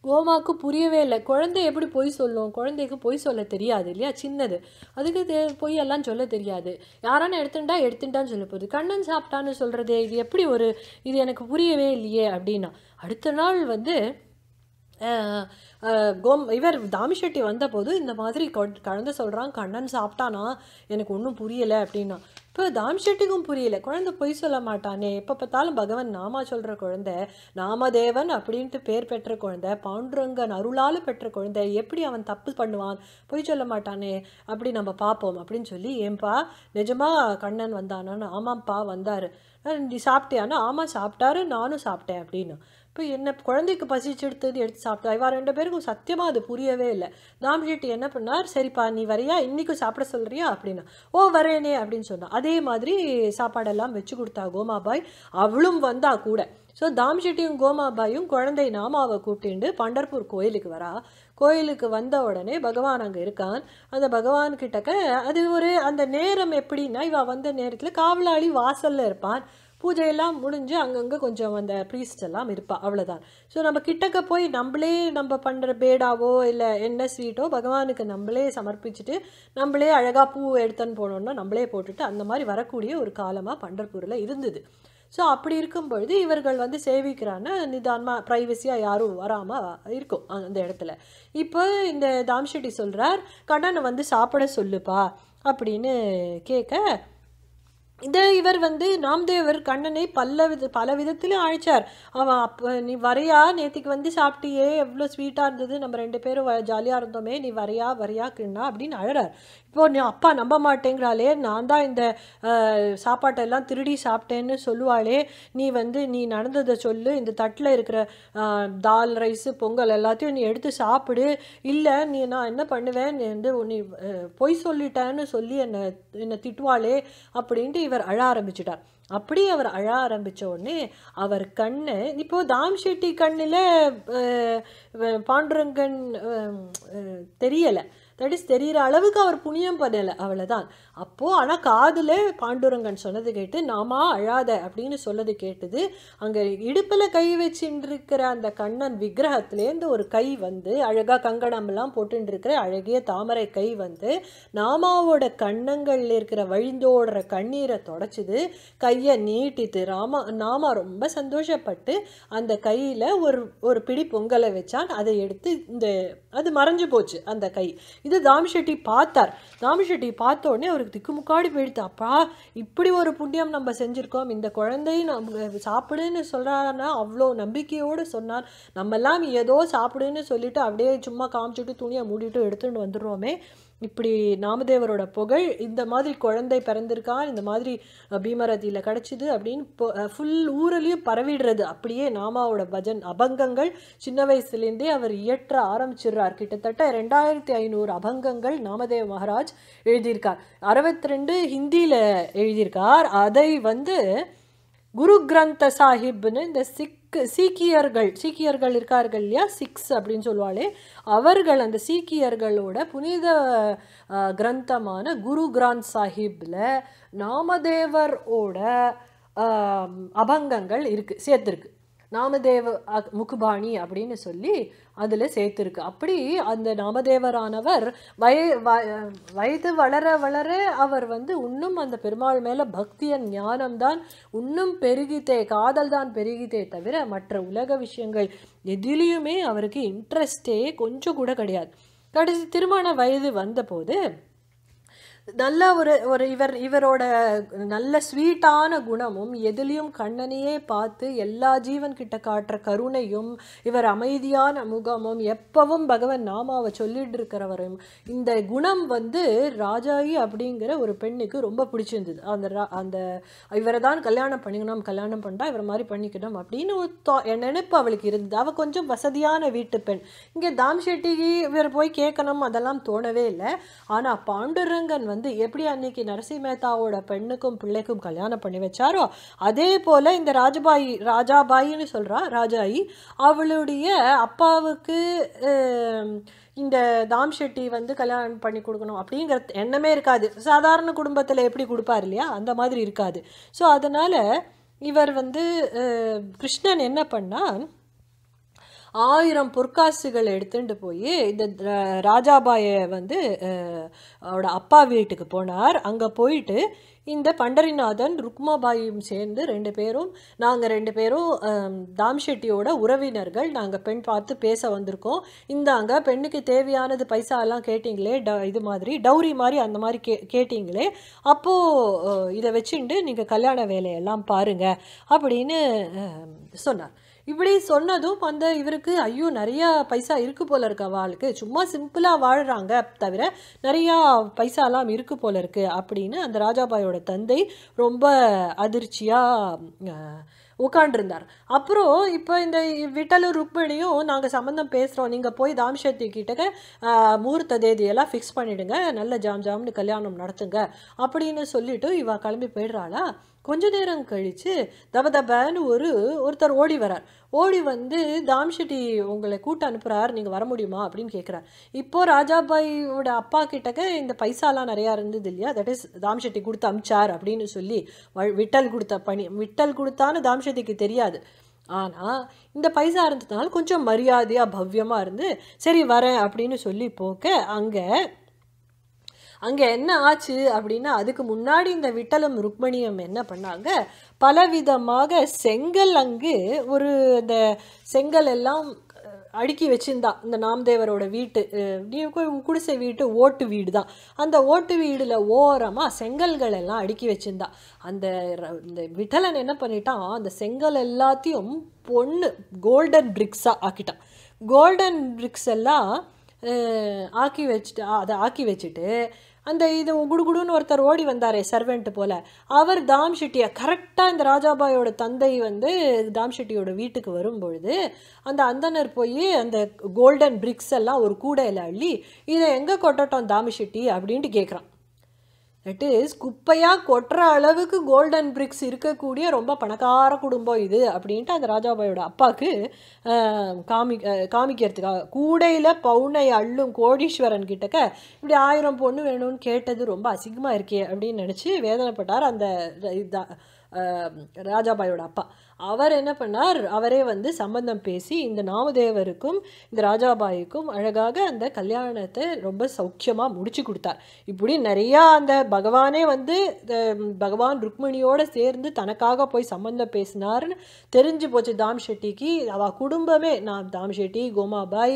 கோமாக்கு புரியவே இல்லை குழந்தை எப்படி பொய் சொல்லும் குழந்தைக்கு பொய் சொல்ல தெரியாது இல்லையா சின்னது அதுக்கு தெ பொய்யெல்லாம் சொல்ல தெரியாது யாரானு எடுத்துட்டா எடுத்துட்டான்னு சொல்ல போகுது கண்ணன் சாப்பிட்டான்னு சொல்கிறது இது எப்படி ஒரு இது எனக்கு புரியவே இல்லையே அப்படின்னா அடுத்த நாள் வந்து கோம் இவர் தாமிஷெட்டி வந்தபோது இந்த மாதிரி கலந்து சொல்கிறான் கண்ணன் சாப்பிட்டானா எனக்கு ஒன்றும் புரியலை அப்படின்னா இப்போ தாமிஷெட்டிக்கும் புரியல குழந்தை பொய் சொல்ல மாட்டானே எப்போ பார்த்தாலும் பகவான் நாமா சொல்கிற குழந்தை நாமதேவன் அப்படின்ட்டு பேர் பெற்ற குழந்தை பாண்டுரங்கன் அருளால் பெற்ற குழந்தை எப்படி அவன் தப்பு பண்ணுவான் பொய் சொல்ல மாட்டானே அப்படி நம்ம பார்ப்போம் அப்படின்னு சொல்லி ஏன்பா நிஜமாக கண்ணன் வந்தானான்னு ஆமாம்ப்பா வந்தார் நீ சாப்பிட்டியானா ஆமாம் சாப்பிட்டாரு நானும் சாப்பிட்டேன் அப்படின்னு இப்போ என்ன குழந்தைக்கு பசிச்சு எடுத்தது எடுத்து சாப்பிட்டா இவா ரெண்டு பேருக்கும் சத்தியமாக அது புரியவே இல்லை தாம்ஷெட்டி என்ன பண்ணார் சரிப்பா நீ வரையா இன்றைக்கும் சாப்பிட சொல்கிறியா அப்படின்னா ஓ வரேனே அப்படின்னு சொன்னான் அதே மாதிரி சாப்பாடெல்லாம் வச்சு கொடுத்தா கோமாபாய் அவளும் வந்தால் கூட ஸோ தாம் ஷெட்டியும் கோமாபாயும் குழந்தை நாமாவை கூப்பிட்டு பண்டர்பூர் கோயிலுக்கு வரா கோயிலுக்கு வந்த உடனே பகவான் அங்கே இருக்கான் அந்த பகவான் கிட்டக்க அது ஒரு அந்த நேரம் எப்படின்னா இவா வந்த நேரத்தில் காவலாளி வாசலில் இருப்பான் பூஜையெல்லாம் முடிஞ்சு அங்கங்கே கொஞ்சம் அந்த ப்ரீஸ்ட் எல்லாம் இருப்பாள் அவ்வளோதான் ஸோ நம்ம கிட்டக்க போய் நம்மளே நம்ம பண்ணுற பேடாவோ இல்லை என்ன ஸ்வீட்டோ பகவானுக்கு நம்மளே சமர்ப்பிச்சுட்டு நம்மளே அழகாக பூ எடுத்துன்னு போனோம்னா நம்மளே போட்டுட்டு அந்த மாதிரி வரக்கூடிய ஒரு காலமாக பண்டர்பூரில் இருந்தது ஸோ அப்படி இருக்கும் பொழுது இவர்கள் வந்து சேவிக்கிறான்னு நிதானமாக ப்ரைவசியாக யாரும் வராமல் இருக்கும் அந்த இடத்துல இப்போ இந்த தாம்ஷெட்டி சொல்கிறார் கண்ணனை வந்து சாப்பிட சொல்லுப்பா அப்படின்னு கேட்க இந்த இவர் வந்து நாம்தேவர் கண்ணனை பல்ல வித பல விதத்திலும் அழைச்சார் அவன் அப்போ நீ வரையா நேற்றுக்கு வந்து சாப்பிட்டியே எவ்வளோ ஸ்வீட்டாக இருந்தது நம்ம ரெண்டு பேரும் ஜாலியாக இருந்தோமே நீ வரையா வரையா கிண்ணா அப்படின்னு அழறார் இப்போ நீ அப்பா நம்ப மாட்டேங்கிறாளே நான் தான் இந்த சாப்பாட்டெல்லாம் திருடி சாப்பிட்டேன்னு சொல்லுவாளே நீ வந்து நீ நடந்ததை சொல்லு இந்த தட்டில் இருக்கிற தால் ரைஸு பொங்கல் எல்லாத்தையும் நீ எடுத்து சாப்பிடு இல்லை நீ நான் என்ன பண்ணுவேன் நீ வந்து நீ பொய் சொல்லிட்டேன்னு சொல்லி என்னை என்னை திட்டுவாளே அப்படின்ட்டு இவர் அழ ஆரம்பிச்சிட்டார் அப்படி அவர் அழ ஆரம்பித்த உடனே அவர் கண்ணு இப்போது தாம் ஷெட்டி கண்ணில் பாண்டுரங்கன் தெரியலை தட் இஸ் தெரிகிற அளவுக்கு அவர் புண்ணியம் பண்ணலை அவ்வளோதான் அப்போது ஆனால் காதில் பாண்டுரங்கன் சொன்னது கேட்டு நாமா அழாத அப்படின்னு சொல்லது கேட்டது அங்கே இடுப்பில் கை வச்சுருக்கிற அந்த கண்ணன் விக்கிரகத்துலேருந்து ஒரு கை வந்து அழகாக கங்கணம்லாம் போட்டுருக்கிற அழகிய தாமரை கை வந்து நாமாவோட கண்ணங்களில் இருக்கிற வழிந்தோடுற கண்ணீரை தொடச்சிது கையை நீட்டித்து ராமா நாமா ரொம்ப சந்தோஷப்பட்டு அந்த கையில் ஒரு ஒரு பிடி பொங்கலை வச்சான் அதை எடுத்து இந்த அது மறைஞ்சு போச்சு அந்த கை இது தாமிஷெட்டி பார்த்தார் தாமிஷெட்டி பார்த்தோடனே ஒரு அவர் திக்குமுக்காடி போயிடுத்து அப்பா இப்படி ஒரு புண்ணியம் நம்ம செஞ்சுருக்கோம் இந்த குழந்தையும் நம்ம சாப்பிடுன்னு சொல்கிறாருன்னா அவ்வளோ நம்பிக்கையோடு சொன்னார் நம்மெல்லாம் ஏதோ சாப்பிடுன்னு சொல்லிவிட்டு அப்படியே சும்மா காமிச்சிட்டு துணியை மூடிட்டு எடுத்துகிட்டு வந்துடுறோமே இப்படி நாமதேவரோட புகழ் இந்த மாதிரி குழந்தை பிறந்திருக்கா இந்த மாதிரி பீமரதியில் கிடச்சிது அப்படின்னு ஃபுல் ஊரிலையும் பரவிடுறது அப்படியே நாமாவோட பஜன் அபங்கங்கள் சின்ன வயசுலேருந்தே அவர் இயற்ற ஆரம்பிச்சிடுறார் கிட்டத்தட்ட ரெண்டாயிரத்தி ஐநூறு அபங்கங்கள் நாமதேவ் மகாராஜ் எழுதியிருக்கார் அறுபத்தி ரெண்டு ஹிந்தியில் எழுதியிருக்கார் அதை வந்து குரு கிரந்த சாஹிப்னு இந்த சிக்கு சீக்கியர்கள் சீக்கியர்கள் இருக்கார்கள் இல்லையா சிக்ஸ் அப்படின்னு சொல்லுவாளே அவர்கள் அந்த சீக்கியர்களோட புனித கிரந்தமான குரு கிராந்த் சாஹிப்பில் நாமதேவரோட அபங்கங்கள் இருக்குது சேர்த்துருக்கு நாமதேவ் முகுபாணி அப்படின்னு சொல்லி அதில் சேர்த்துருக்கு அப்படி அந்த நாமதேவரானவர் வய வயது வளர வளர அவர் வந்து இன்னும் அந்த பெருமாள் மேலே பக்தியன் ஞானம்தான் இன்னும் பெருகித்தே காதல் தான் பெருகித்தே தவிர மற்ற உலக விஷயங்கள் எதிலையுமே அவருக்கு இன்ட்ரெஸ்டே கொஞ்சம் கூட கிடையாது கடைசி திருமண வயது வந்தபோது நல்ல ஒரு ஒரு இவர் இவரோட நல்ல ஸ்வீட்டான குணமும் எதுலேயும் கண்ணனையே பார்த்து எல்லா ஜீவன் கிட்ட காட்டுற கருணையும் இவர் அமைதியான முகமும் எப்பவும் பகவன் நாமாவை சொல்லிட்டு இருக்கிறவரையும் இந்த குணம் வந்து ராஜாயி அப்படிங்கிற ஒரு பெண்ணுக்கு ரொம்ப பிடிச்சிருந்தது அந்த அந்த இவரை தான் கல்யாணம் பண்ணிக்கணும் கல்யாணம் பண்ணா இவரை மாதிரி பண்ணிக்கணும் அப்படின்னு நினைப்பு அவளுக்கு இருந்தது அவள் கொஞ்சம் வசதியான வீட்டு பெண் இங்கே தாம் ஷெட்டிக்கு இவர் போய் கேட்கணும் அதெல்லாம் தோணவே இல்லை ஆனால் பாண்டுரங்கன் வந்து வந்து எப்படி அன்னைக்கு நரசிம் மேத்தாவோட பெண்ணுக்கும் பிள்ளைக்கும் கல்யாணம் பண்ணி வச்சாரோ அதே போல் இந்த ராஜபாயி ராஜாபாயின்னு சொல்கிறா ராஜாயி அவளுடைய அப்பாவுக்கு இந்த தாம் ஷெட்டி வந்து கல்யாணம் பண்ணி கொடுக்கணும் அப்படிங்கிற எண்ணமே இருக்காது சாதாரண குடும்பத்தில் எப்படி கொடுப்பார் இல்லையா அந்த மாதிரி இருக்காது ஸோ அதனால் இவர் வந்து கிருஷ்ணன் என்ன பண்ணால் ஆயிரம் பொற்காசுகள் எடுத்துட்டு போய் இந்த ராஜாபாயை வந்து அவரோட அப்பா வீட்டுக்கு போனார் அங்கே போயிட்டு இந்த பண்டரிநாதன் ருக்மாபாயும் சேர்ந்து ரெண்டு பேரும் நாங்கள் ரெண்டு பேரும் தாம் ஷெட்டியோட உறவினர்கள் நாங்கள் பெண் பார்த்து பேச வந்திருக்கோம் இந்தாங்க பெண்ணுக்கு தேவையானது பைசாலாம் கேட்டிங்களே ட இது மாதிரி டவுரி மாதிரி அந்த மாதிரி கே கேட்டிங்களே அப்போது இதை வச்சுட்டு நீங்கள் கல்யாண வேலையெல்லாம் பாருங்கள் அப்படின்னு சொன்னார் இப்படி சொன்னதும் அந்த இவருக்கு ஐயோ நிறையா பைசா இருக்குது போல இருக்கு அவளுக்கு சும்மா சிம்பிளாக வாழ்கிறாங்க தவிர நிறையா பைசாலாம் இருக்குது போல இருக்குது அப்படின்னு அந்த ராஜாபாயோட தந்தை ரொம்ப அதிர்ச்சியாக உட்காண்டிருந்தார் அப்புறம் இப்போ இந்த விட்டலு ருக்மணியும் நாங்கள் சம்மந்தம் பேசுகிறோம் நீங்கள் போய் தாம்சக்தி கிட்டக்க முகூர்த்த தேதியெல்லாம் ஃபிக்ஸ் பண்ணிவிடுங்க நல்ல ஜாம் ஜாம்னு கல்யாணம் நடத்துங்க அப்படின்னு சொல்லிவிட்டு இவள் கிளம்பி போயிடுறாளா கொஞ்ச நேரம் கழித்து தப தபான்னு ஒரு ஒருத்தர் ஓடி வரார் ஓடி வந்து தாம் ஷெட்டி உங்களை கூட்ட அனுப்புகிறார் நீங்கள் வர முடியுமா அப்படின்னு கேட்குறார் இப்போது ராஜாபாயோட அப்பா கிட்டக்க இந்த பைசாலாம் நிறையா இருந்தது இல்லையா தட் இஸ் தாம் ஷெட்டி கொடுத்து அமிச்சார் அப்படின்னு சொல்லி விட்டல் கொடுத்த பணி விட்டல் கொடுத்தான்னு தாம் ஷெட்டிக்கு தெரியாது ஆனால் இந்த பைசா இருந்ததுனால கொஞ்சம் மரியாதையாக பவ்யமாக இருந்து சரி வரேன் அப்படின்னு சொல்லி போக்க அங்கே அங்கே என்ன ஆச்சு அப்படின்னா அதுக்கு முன்னாடி இந்த விட்டலம் ருக்மணியம் என்ன பண்ணாங்க பலவிதமாக செங்கல் அங்கு ஒரு அந்த செங்கல் எல்லாம் அடுக்கி வச்சிருந்தா இந்த நாம்தேவரோட வீட்டு குடிசை வீட்டு ஓட்டு வீடு தான் அந்த ஓட்டு வீடில் ஓரமாக செங்கல்கள் எல்லாம் அடுக்கி வச்சிருந்தா அந்த இந்த விட்டலன் என்ன பண்ணிட்டான் அந்த செங்கல் எல்லாத்தையும் பொண்ணு கோல்டன் பிரிக்ஸாக ஆக்கிட்டான் கோல்டன் பிரிக்ஸ் எல்லாம் ஆக்கி வச்சுட்டு அதை ஆக்கி வச்சுட்டு அந்த இது குடுகுடுன்னு ஒருத்தர் ஓடி வந்தாரே சர்வெண்ட் போல் அவர் தாம் ஷெட்டியை கரெக்டாக இந்த ராஜாபாயோட தந்தை வந்து தாம் ஷெட்டியோட வீட்டுக்கு வரும்பொழுது அந்த அந்தனர் போய் அந்த கோல்டன் பிரிக்ஸ் எல்லாம் ஒரு கூடையில் அள்ளி இதை எங்கே கொட்டட்டோம் தாம் ஷெட்டி அப்படின்ட்டு கேட்குறான் இட் இஸ் குப்பையாக கொட்டுற அளவுக்கு கோல்டன் பிரிக்ஸ் இருக்கக்கூடிய ரொம்ப பணக்கார குடும்பம் இது அப்படின்ட்டு அந்த ராஜாபாயோட அப்பாவுக்கு காமி காமிக்கிறதுக்காக கூடையில் பவுனை அள்ளும் கோடீஸ்வரன் கிட்டக்க இப்படி ஆயிரம் பொண்ணு வேணும்னு கேட்டது ரொம்ப அசிங்கமாக இருக்கே அப்படின்னு நினச்சி வேதனைப்பட்டார் அந்த ராஜாபாயோட அப்பா அவர் என்ன பண்ணார் அவரே வந்து சம்பந்தம் பேசி இந்த நாமதேவருக்கும் இந்த ராஜாபாய்க்கும் அழகாக அந்த கல்யாணத்தை ரொம்ப சௌக்கியமாக முடிச்சு கொடுத்தார் இப்படி நிறையா அந்த பகவானே வந்து பகவான் ருக்மிணியோடு சேர்ந்து தனக்காக போய் சம்பந்தம் பேசினார்னு தெரிஞ்சு போச்சு தாம் ஷெட்டிக்கு அவள் குடும்பமே நான் தாம் ஷெட்டி கோமாபாய்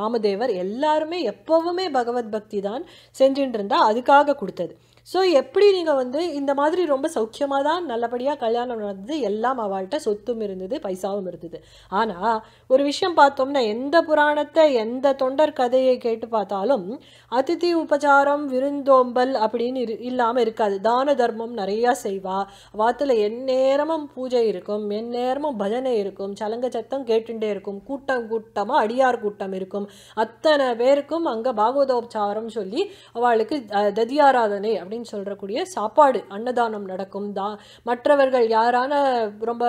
நாமதேவர் எல்லாருமே எப்பவுமே பகவத் பக்தி தான் செஞ்சுட்டு இருந்தால் அதுக்காக கொடுத்தது ஸோ எப்படி நீங்கள் வந்து இந்த மாதிரி ரொம்ப சௌக்கியமாக தான் நல்லபடியாக கல்யாணம் நடந்தது எல்லாம் அவள்கிட்ட சொத்தும் இருந்தது பைசாவும் இருந்தது ஆனால் ஒரு விஷயம் பார்த்தோம்னா எந்த புராணத்தை எந்த தொண்டர் கதையை கேட்டு பார்த்தாலும் அதிதி உபச்சாரம் விருந்தோம்பல் அப்படின்னு இரு இல்லாமல் இருக்காது தான தர்மம் நிறையா செய்வா வாத்தில் எந்நேரமும் பூஜை இருக்கும் எந்நேரமும் பஜனை இருக்கும் சலங்க சத்தம் கேட்டுட்டே இருக்கும் கூட்டம் கூட்டமாக அடியார் கூட்டம் இருக்கும் அத்தனை பேருக்கும் அங்கே பாகவதோபச்சாரம் சொல்லி அவளுக்கு ததியாராதனை அப்படின்னு அப்படின்னு சொல்கிறக்கூடிய சாப்பாடு அன்னதானம் நடக்கும் தான் மற்றவர்கள் யாரான ரொம்ப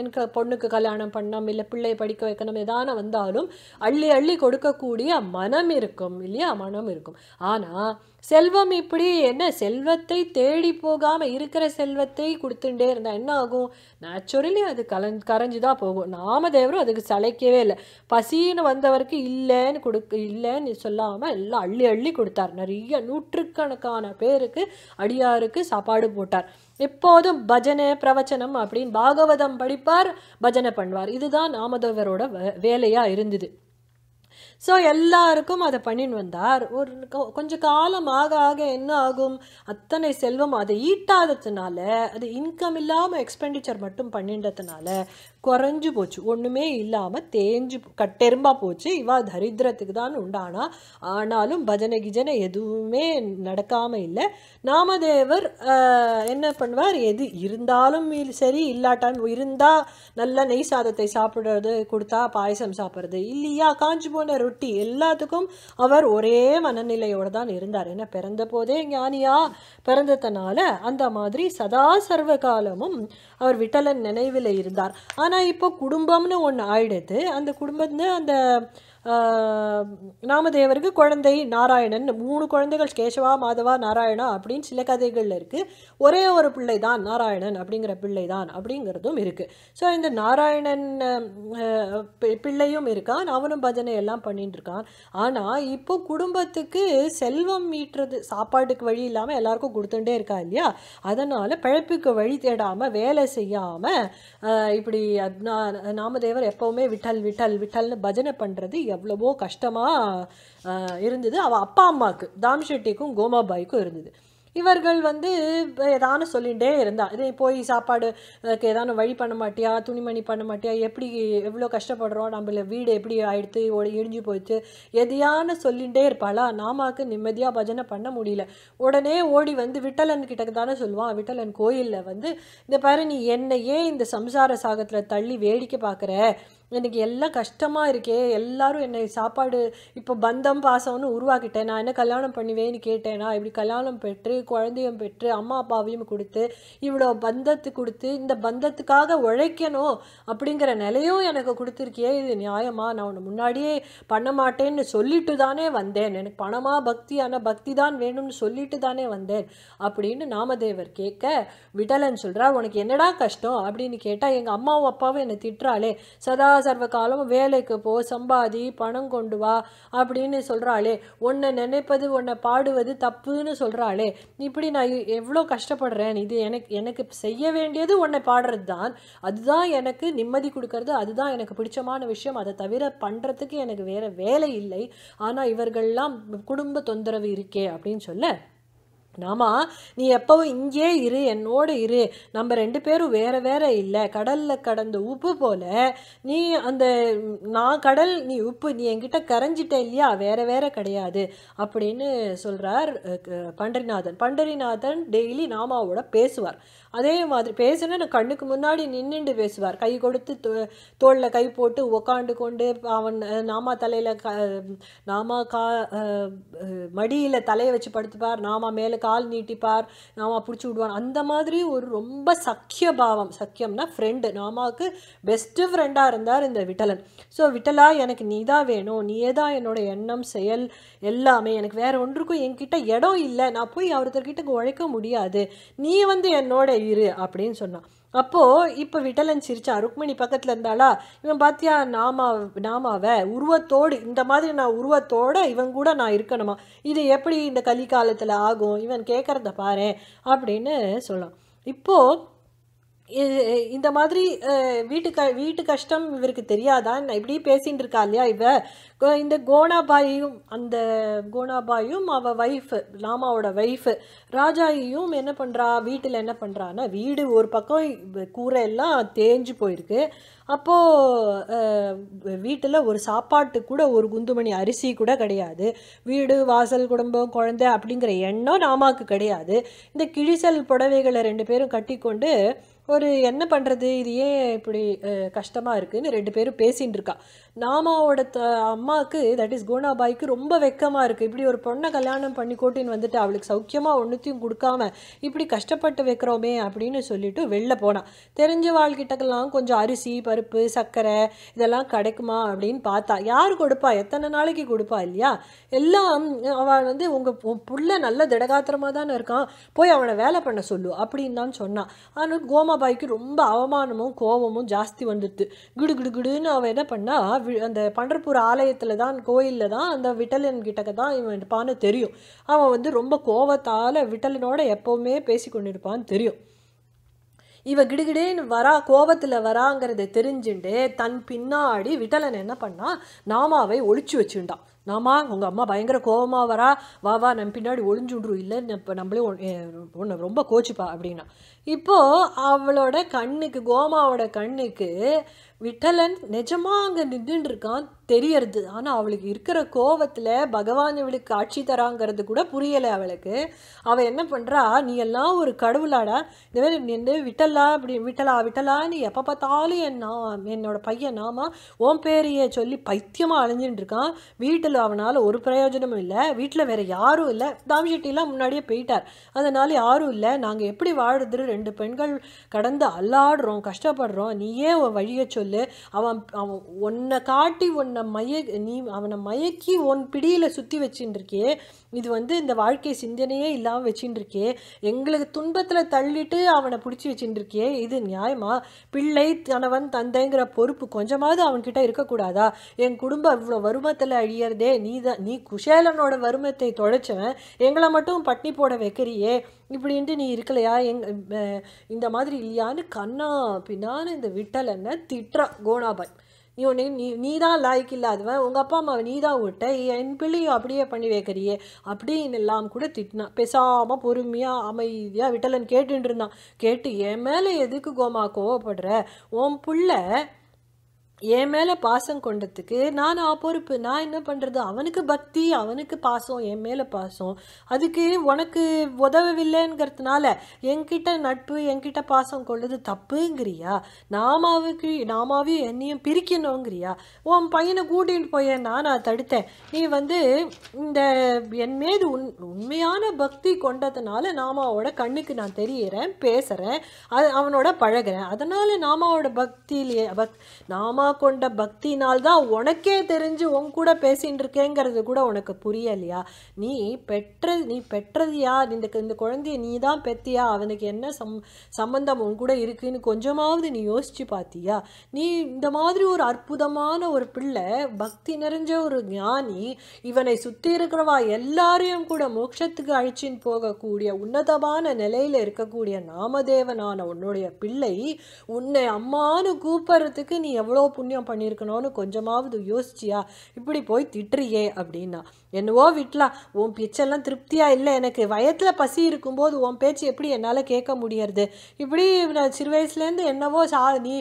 எனக்கு பொண்ணுக்கு கல்யாணம் பண்ணோம் இல்லை பிள்ளையை படிக்க வைக்கணும் எதான வந்தாலும் அள்ளி அள்ளி கொடுக்கக்கூடிய மனம் இருக்கும் இல்லையா மனம் இருக்கும் ஆனால் செல்வம் இப்படி என்ன செல்வத்தை தேடி போகாமல் இருக்கிற செல்வத்தை கொடுத்துட்டே இருந்தால் என்ன ஆகும் நேச்சுரலி அது கலந் கரைஞ்சி தான் போகும் நாமதேவரும் அதுக்கு சளைக்கவே இல்லை பசின்னு வந்தவருக்கு இல்லைன்னு கொடுக்க இல்லைன்னு சொல்லாமல் எல்லாம் அள்ளி அள்ளி கொடுத்தார் நிறைய நூற்றுக்கணக்கான பேருக்கு அடியாருக்கு சாப்பாடு போட்டார் எப்போதும் பஜனை பிரவச்சனம் அப்படின்னு பாகவதம் படிப்பார் பஜனை பண்ணுவார் இதுதான் நாமதேவரோட வேலையாக இருந்தது ஸோ எல்லாருக்கும் அதை பண்ணின்னு வந்தார் ஒரு கொஞ்சம் காலம் ஆக ஆக என்ன ஆகும் அத்தனை செல்வம் அதை ஈட்டாததுனால அது இன்கம் இல்லாமல் எக்ஸ்பெண்டிச்சர் மட்டும் பண்ணின்றதுனால குறைஞ்சு போச்சு ஒன்றுமே இல்லாமல் தேஞ்சு கட்டெரும்பாக போச்சு இவா தரித்திரத்துக்கு தான் உண்டானா ஆனாலும் பஜனை கிஜனை எதுவுமே நடக்காமல் இல்லை நாமதேவர் என்ன பண்ணுவார் எது இருந்தாலும் சரி இல்லாட்டான் இருந்தால் நல்ல நெய் சாதத்தை சாப்பிட்றது கொடுத்தா பாயசம் சாப்பிட்றது இல்லையா காஞ்சி போன ரொட்டி எல்லாத்துக்கும் அவர் ஒரே மனநிலையோடு தான் இருந்தார் ஏன்னா பிறந்த போதே ஞானியாக பிறந்ததுனால அந்த மாதிரி சதா சர்வ காலமும் அவர் விட்டலன் நினைவில் இருந்தார் ஆனால் இப்போ குடும்பம்னு ஒன்று ஆயிடுது அந்த குடும்பத்து அந்த நாமதேவருக்கு குழந்தை நாராயணன் மூணு குழந்தைகள் கேசவா மாதவா நாராயணா அப்படின்னு சில கதைகளில் இருக்குது ஒரே ஒரு பிள்ளை தான் நாராயணன் அப்படிங்கிற பிள்ளை தான் அப்படிங்கிறதும் இருக்குது ஸோ இந்த நாராயணன் பிள்ளையும் இருக்கான் அவனும் பஜனை எல்லாம் பண்ணிட்டு இருக்கான் ஆனால் இப்போ குடும்பத்துக்கு செல்வம் ஈட்டுறது சாப்பாட்டுக்கு வழி இல்லாமல் எல்லாருக்கும் கொடுத்துட்டே இருக்கா இல்லையா அதனால் பிழைப்புக்கு வழி தேடாமல் வேலை செய்யாமல் இப்படி நாமதேவர் எப்போவுமே விட்டல் விட்டல் விட்டல்னு பஜனை பண்ணுறது எவ்வளவோ கஷ்டமாக இருந்தது அவள் அப்பா அம்மாவுக்கு தாம் ஷெட்டிக்கும் கோமாபாய்க்கும் இருந்தது இவர்கள் வந்து ஏதானு சொல்லிகிட்டே இருந்தா இதே போய் சாப்பாடு ஏதானு வழி பண்ண மாட்டியா துணிமணி பண்ண மாட்டியா எப்படி எவ்வளோ கஷ்டப்படுறோம் நம்மள வீடு எப்படி ஆயிடுத்து இடிஞ்சு போயிடுச்சு எதையான சொல்லிகிட்டே இருப்பாளா நாமாக்கு நிம்மதியாக பஜனை பண்ண முடியல உடனே ஓடி வந்து விட்டலன் கிட்டக்கு தானே சொல்லுவான் விட்டலன் கோயிலில் வந்து இந்த பாரு நீ என்னையே இந்த சம்சார சாகத்தில் தள்ளி வேடிக்கை பார்க்குற எனக்கு எல்லாம் கஷ்டமாக இருக்கே எல்லாரும் என்னை சாப்பாடு இப்போ பந்தம் பாசம்னு உருவாக்கிட்டேன் நான் என்ன கல்யாணம் பண்ணுவேன்னு கேட்டேனா இப்படி கல்யாணம் பெற்று குழந்தையும் பெற்று அம்மா அப்பாவையும் கொடுத்து இவ்வளோ பந்தத்து கொடுத்து இந்த பந்தத்துக்காக உழைக்கணும் அப்படிங்கிற நிலையும் எனக்கு கொடுத்துருக்கியே இது நியாயமாக நான் உன்னை முன்னாடியே பண்ண மாட்டேன்னு சொல்லிட்டு தானே வந்தேன் எனக்கு பணமாக பக்தியான பக்தி தான் வேணும்னு சொல்லிட்டு தானே வந்தேன் அப்படின்னு நாமதேவர் கேட்க விடலன்னு சொல்கிறார் உனக்கு என்னடா கஷ்டம் அப்படின்னு கேட்டால் எங்கள் அம்மாவும் அப்பாவும் என்னை திட்டுறாளே சதா சர்வ காலம் வேலைக்கு போ சம்பாதி பணம் கொண்டு வா அப்படின்னு சொல்கிறாளே உன்னை நினைப்பது உன்னை பாடுவது தப்புன்னு சொல்கிறாளே இப்படி நான் எவ்வளோ கஷ்டப்படுறேன் இது எனக்கு எனக்கு செய்ய வேண்டியது உன்னை பாடுறது தான் அதுதான் எனக்கு நிம்மதி கொடுக்கறது அதுதான் எனக்கு பிடிச்சமான விஷயம் அதை தவிர பண்ணுறதுக்கு எனக்கு வேறு வேலை இல்லை ஆனால் இவர்கள்லாம் குடும்ப தொந்தரவு இருக்கே அப்படின்னு சொல்ல நாமா நீ எப்பவும் இங்கே இரு என்னோடு இரு நம்ம ரெண்டு பேரும் வேற வேற இல்லை கடலில் கடந்த உப்பு போல நீ அந்த நான் கடல் நீ உப்பு நீ என்கிட்ட கரைஞ்சிட்ட இல்லையா வேற வேற கிடையாது அப்படின்னு சொல்கிறார் பண்டரிநாதன் பண்டரிநாதன் டெய்லி நாமாவோட பேசுவார் அதே மாதிரி பேசுனா நான் கண்ணுக்கு முன்னாடி நின்றுண்டு பேசுவார் கை கொடுத்து தோ தோளில் கை போட்டு உக்காண்டு கொண்டு அவன் நாமா தலையில் க நாமா கா மடியில் தலையை வச்சு படுத்துப்பார் நாமா மேலே கால் நீட்டிப்பார் நாமா பிடிச்சி விடுவான் அந்த மாதிரி ஒரு ரொம்ப சக்கிய பாவம் சக்கியம்னா ஃப்ரெண்டு நாமாவுக்கு பெஸ்ட்டு ஃப்ரெண்டாக இருந்தார் இந்த விட்டலன் ஸோ விட்டலா எனக்கு நீ தான் வேணும் நீயே தான் என்னோட எண்ணம் செயல் எல்லாமே எனக்கு வேறு ஒன்றுக்கும் என்கிட்ட இடம் இல்லை நான் போய் அவர்கிட்ட உழைக்க முடியாது நீ வந்து என்னோட இரு அப்படின்னு சொன்னான் அப்போது இப்போ விட்டலன் சிரிச்சா ருக்மிணி பக்கத்தில் இருந்தாளா இவன் பார்த்தியா நாமா நாமாவை உருவத்தோடு இந்த மாதிரி நான் உருவத்தோடு இவன் கூட நான் இருக்கணுமா இது எப்படி இந்த கலிகாலத்தில் ஆகும் இவன் கேட்குறத பாரு அப்படின்னு சொல்லான் இப்போது இந்த மாதிரி வீட்டு க வீட்டு கஷ்டம் இவருக்கு தெரியாதான் இப்படி பேசின்னு இருக்கா இல்லையா இவ இந்த கோனாபாயும் அந்த கோனாபாயும் அவள் ஒய்ஃபு லாமாவோட ஒய்ஃபு ராஜாயும் என்ன பண்ணுறா வீட்டில் என்ன பண்ணுறான்னா வீடு ஒரு பக்கம் கூரை எல்லாம் தேஞ்சு போயிருக்கு அப்போது வீட்டில் ஒரு சாப்பாட்டு கூட ஒரு குந்துமணி அரிசி கூட கிடையாது வீடு வாசல் குடும்பம் குழந்தை அப்படிங்கிற எண்ணம் நாமாவுக்கு கிடையாது இந்த கிழிசல் புடவைகளை ரெண்டு பேரும் கட்டிக்கொண்டு ஒரு என்ன பண்ணுறது இது ஏன் இப்படி கஷ்டமாக இருக்குதுன்னு ரெண்டு பேரும் பேசின்னு இருக்கா நாமாவோட த அம்மாவுக்கு தட் இஸ் கோனாபாய்க்கு ரொம்ப வெக்கமாக இருக்குது இப்படி ஒரு பொண்ணை கல்யாணம் பண்ணி கூட்டின்னு வந்துட்டு அவளுக்கு சௌக்கியமாக ஒன்றுத்தையும் கொடுக்காம இப்படி கஷ்டப்பட்டு வைக்கிறோமே அப்படின்னு சொல்லிட்டு வெளில போனான் தெரிஞ்ச வாழ்கிட்டக்கெல்லாம் கொஞ்சம் அரிசி பருப்பு சர்க்கரை இதெல்லாம் கிடைக்குமா அப்படின்னு பார்த்தா யார் கொடுப்பா எத்தனை நாளைக்கு கொடுப்பா இல்லையா எல்லாம் அவள் வந்து உங்கள் புள்ள நல்ல திடகாத்திரமாக தானே இருக்கான் போய் அவனை வேலை பண்ண சொல்லு அப்படின்னு தான் சொன்னான் ஆனால் கோமாபாய்க்கு ரொம்ப அவமானமும் கோபமும் ஜாஸ்தி வந்துடுது குடு குடு குடுன்னு அவன் என்ன பண்ணா அந்த பண்டர்பூர் ஆலயத்தில் தான் கோயிலில் தான் அந்த விட்டலன் கிட்டக்க தான் இவன் இருப்பான்னு தெரியும் அவன் வந்து ரொம்ப கோவத்தால் விட்டலனோட எப்போவுமே பேசி இருப்பான்னு தெரியும் இவன் கிடுகிடேன்னு வரா கோபத்தில் வராங்கிறத தெரிஞ்சுட்டு தன் பின்னாடி விட்டலன் என்ன பண்ணா நாமாவை ஒழிச்சு வச்சுட்டான் நாமா உங்கள் அம்மா பயங்கர கோபமாக வரா வா வா நம்ம பின்னாடி ஒழிஞ்சுன்றும் இல்லை இப்போ நம்மளே ஒன்று ரொம்ப கோச்சுப்பா அப்படின்னா இப்போது அவளோட கண்ணுக்கு கோமாவோட கண்ணுக்கு விட்டலன் நிஜமாக அங்கே நின்றுன்னு இருக்கான் தெரியறது ஆனால் அவளுக்கு இருக்கிற கோவத்தில் பகவான் இவளுக்கு ஆட்சி தராங்கிறது கூட புரியலை அவளுக்கு அவள் என்ன பண்ணுறா நீ எல்லாம் ஒரு கடவுளாடா இந்த மாதிரி நின்று விட்டலா அப்படி விட்டலா விட்டலா நீ எப்போ பார்த்தாலும் என் நான் என்னோட பையன் நாமா ஓம் பேரையை சொல்லி பைத்தியமாக அழிஞ்சுட்டு இருக்கான் வீட்டில் அவனால் ஒரு பிரயோஜனமும் இல்லை வீட்டில் வேறு யாரும் இல்லை தாம் முன்னாடியே போயிட்டார் அதனால் யாரும் இல்லை நாங்கள் எப்படி வாழுறது ரெண்டு பெண்கள் கடந்து அல்லாடுறோம் கஷ்டப்படுறோம் நீயே வழியை சொல்லு அவன் அவன் உன்னை காட்டி உன்னை மய நீ அவனை மயக்கி உன் பிடியில் சுற்றி வச்சுட்டுருக்கே இது வந்து இந்த வாழ்க்கை சிந்தனையே இல்லாமல் வச்சுட்டுருக்கே எங்களுக்கு துன்பத்தில் தள்ளிட்டு அவனை பிடிச்சி வச்சுட்டுருக்கே இது நியாயமா பிள்ளை கணவன் தந்தைங்கிற பொறுப்பு கொஞ்சமாவது அவன்கிட்ட இருக்கக்கூடாதா என் குடும்பம் இவ்வளோ வருமத்தில் அழியறதே நீ தான் நீ குஷேலனோட வருமத்தை தொலைச்சவன் எங்களை மட்டும் பட்னி போட வைக்கிறியே இப்படின்ட்டு நீ இருக்கலையா எங் இந்த மாதிரி இல்லையான்னு கண்ணா பின்னான்னு இந்த என்ன திட்டுறா கோணாபாய் நீ உன்னை நீ நீ தான் லாய்க்கு இல்லாதவன் உங்கள் அப்பா அம்மா நீ தான் விட்ட என் பிள்ளையும் அப்படியே பண்ணி வைக்கிறியே அப்படின்னு எல்லாம் கூட திட்டினான் பேசாமல் பொறுமையாக அமைதியாக விட்டலன் கேட்டுட்டு இருந்தான் கேட்டு என் மேலே எதுக்கு கோமா கோவப்படுற உன் பிள்ளை என் மேலே பாசம் கொண்டதுக்கு நான் பொறுப்பு நான் என்ன பண்ணுறது அவனுக்கு பக்தி அவனுக்கு பாசம் என் மேலே பாசம் அதுக்கு உனக்கு உதவவில்லைங்கிறதுனால என்கிட்ட நட்பு என்கிட்ட பாசம் கொள்ளது தப்புங்கிறியா நாமாவுக்கு நாமாவே என்னையும் பிரிக்கணுங்கிறியா உன் பையனை கூட்டிகிட்டு போய நான் நான் தடுத்தேன் நீ வந்து இந்த என் மீது உண் உண்மையான பக்தி கொண்டதுனால நாமாவோட கண்ணுக்கு நான் தெரியிறேன் பேசுகிறேன் அது அவனோட பழகிறேன் அதனால் நாமாவோட பக்தியிலேயே பக் நாமா அதிகமாக கொண்ட பக்தினால்தான் உனக்கே தெரிஞ்சு உன் கூட பேசின்னு இருக்கேங்கிறது கூட உனக்கு புரியலையா நீ பெற்ற நீ பெற்றதையா இந்த இந்த குழந்தைய நீ தான் பெத்தியா அவனுக்கு என்ன சம் சம்பந்தம் உன் கூட இருக்குன்னு கொஞ்சமாவது நீ யோசிச்சு பார்த்தியா நீ இந்த மாதிரி ஒரு அற்புதமான ஒரு பிள்ளை பக்தி நிறைஞ்ச ஒரு ஞானி இவனை சுற்றி இருக்கிறவா எல்லாரையும் கூட மோட்சத்துக்கு அழிச்சின்னு போகக்கூடிய உன்னதமான நிலையில் இருக்கக்கூடிய நாமதேவனான உன்னுடைய பிள்ளை உன்னை அம்மானு கூப்பிட்றதுக்கு நீ எவ்வளோ புண்ணியம் பண்ணியிருக்கணும்னு கொஞ்சமாவது யோசிச்சியா இப்படி போய் திட்டுறியே அப்படின்னா என்னவோ விட்டலாம் உன் பிச்செல்லாம் திருப்தியாக இல்லை எனக்கு வயத்தில் பசி இருக்கும்போது உன் பேச்சு எப்படி என்னால் கேட்க முடியறது இப்படி சிறு வயசுலேருந்து என்னவோ சா நீ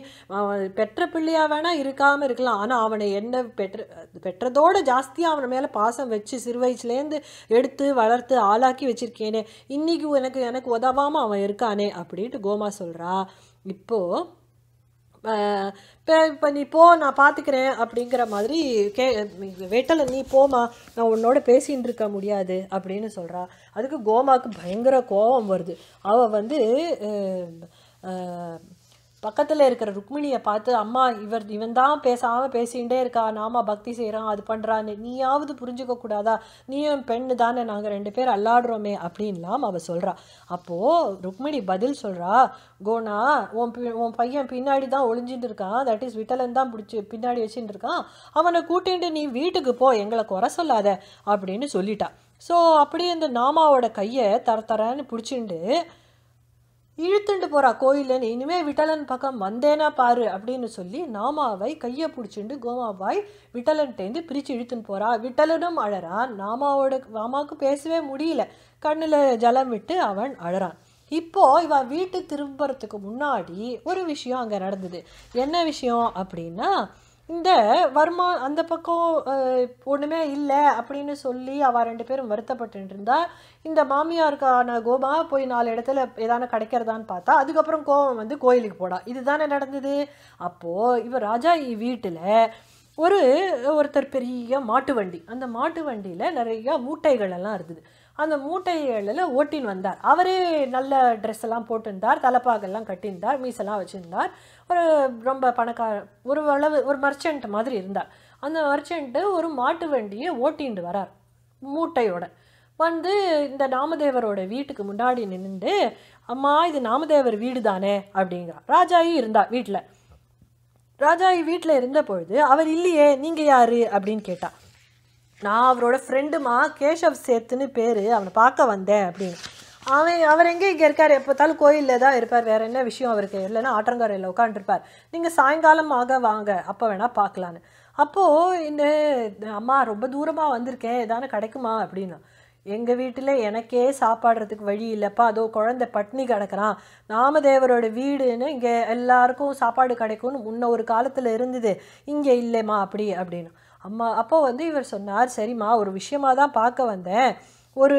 பெற்ற பிள்ளையாக வேணால் இருக்காமல் இருக்கலாம் ஆனால் அவனை என்ன பெற்ற பெற்றதோடு ஜாஸ்தியாக அவனை மேலே பாசம் வச்சு சிறு வயசுலேருந்து எடுத்து வளர்த்து ஆளாக்கி வச்சுருக்கேனே இன்றைக்கி எனக்கு எனக்கு உதவாமல் அவன் இருக்கானே அப்படின்ட்டு கோமா சொல்கிறா இப்போது இப்போ நீ போ நான் பார்த்துக்கிறேன் அப்படிங்கிற மாதிரி கே வேட்டலை நீ போமா நான் உன்னோட பேசின்னு இருக்க முடியாது அப்படின்னு சொல்கிறா அதுக்கு கோமாவுக்கு பயங்கர கோபம் வருது அவள் வந்து பக்கத்தில் இருக்கிற ருக்மிணியை பார்த்து அம்மா இவர் இவன் தான் பேசாமல் பேசிகிட்டே இருக்கா நாம பக்தி செய்கிறான் அது பண்ணுறான்னு நீயாவது புரிஞ்சுக்க கூடாதா நீயும் பெண்ணு தானே நாங்கள் ரெண்டு பேர் அல்லாடுறோமே அப்படின்லாம் அவள் சொல்கிறா அப்போது ருக்மிணி பதில் சொல்கிறா கோனா உன் உன் பையன் பின்னாடி தான் ஒளிஞ்சிட்டு இருக்கான் தட் இஸ் விட்டலன் தான் பிடிச்சி பின்னாடி வச்சுட்டு இருக்கான் அவனை கூட்டிகிட்டு நீ வீட்டுக்கு போ எங்களை குறை சொல்லாத அப்படின்னு சொல்லிட்டா ஸோ அப்படியே இந்த நாமாவோட கையை தர தரான்னு பிடிச்சிட்டு இழுத்துண்டு போகிறா கோயிலன்னு இனிமே விட்டலன் பக்கம் வந்தேனா பாரு அப்படின்னு சொல்லி நாமாவை கையை பிடிச்சிண்டு கோமாபாய் விட்டலன்ட்டேந்து பிரித்து இழுத்துன்னு போறா விட்டலனும் அழறான் நாமாவோட மாமாவுக்கு பேசவே முடியல கண்ணில் ஜலம் விட்டு அவன் அழறான் இப்போது இவ வீட்டு திரும்புறதுக்கு முன்னாடி ஒரு விஷயம் அங்கே நடந்தது என்ன விஷயம் அப்படின்னா இந்த வர்மா அந்த பக்கம் ஒன்றுமே இல்லை அப்படின்னு சொல்லி அவள் ரெண்டு பேரும் வருத்தப்பட்டு இருந்தா இந்த மாமியாருக்கான கோபமாக போய் நாலு இடத்துல ஏதான கிடைக்கிறதான்னு பார்த்தா அதுக்கப்புறம் கோபம் வந்து கோயிலுக்கு போடா இதுதானே நடந்தது அப்போது இவர் ராஜா வீட்டில் ஒரு ஒருத்தர் பெரிய மாட்டு வண்டி அந்த மாட்டு வண்டியில் நிறைய மூட்டைகளெல்லாம் இருந்தது அந்த மூட்டைகளில் ஓட்டின் வந்தார் அவரே நல்ல ட்ரெஸ் எல்லாம் போட்டிருந்தார் தலைப்பாகெல்லாம் கட்டியிருந்தார் மீசெல்லாம் வச்சுருந்தார் ஒரு ரொம்ப பணக்கார ஒரு அளவு ஒரு மர்ச்சன்ட் மாதிரி இருந்தார் அந்த மர்ச்சன்ட்டு ஒரு மாட்டு வண்டியை ஓட்டின்னு வரார் மூட்டையோட வந்து இந்த நாமதேவரோட வீட்டுக்கு முன்னாடி நின்று அம்மா இது நாமதேவர் வீடு தானே அப்படிங்கிறா ராஜாயி இருந்தா வீட்டில் ராஜாயி வீட்டில் இருந்த பொழுது அவர் இல்லையே நீங்கள் யார் அப்படின்னு கேட்டா நான் அவரோட ஃப்ரெண்டுமா கேஷவ் சேத்துன்னு பேர் அவனை பார்க்க வந்தேன் அப்படின்னு அவன் அவர் எங்கே இங்கே இருக்கார் எப்போத்தாலும் கோயிலில் தான் இருப்பார் வேறு என்ன விஷயம் அவருக்கு இல்லைன்னா ஆற்றங்கரையில் உட்காந்துருப்பார் நீங்கள் சாயங்காலம் ஆக வாங்க அப்போ வேணால் பார்க்கலான்னு அப்போது இந்த அம்மா ரொம்ப தூரமாக வந்திருக்கேன் ஏதானு கிடைக்குமா அப்படின்னா எங்கள் வீட்டில் எனக்கே சாப்பாடுறதுக்கு வழி இல்லைப்பா அதோ குழந்தை பட்னி கிடக்கிறான் நாமதேவரோட வீடுன்னு இங்கே எல்லாருக்கும் சாப்பாடு கிடைக்கும்னு முன்ன ஒரு காலத்தில் இருந்தது இங்கே இல்லைம்மா அப்படி அப்படின்னு அம்மா அப்போ வந்து இவர் சொன்னார் சரிம்மா ஒரு விஷயமாக தான் பார்க்க வந்தேன் ஒரு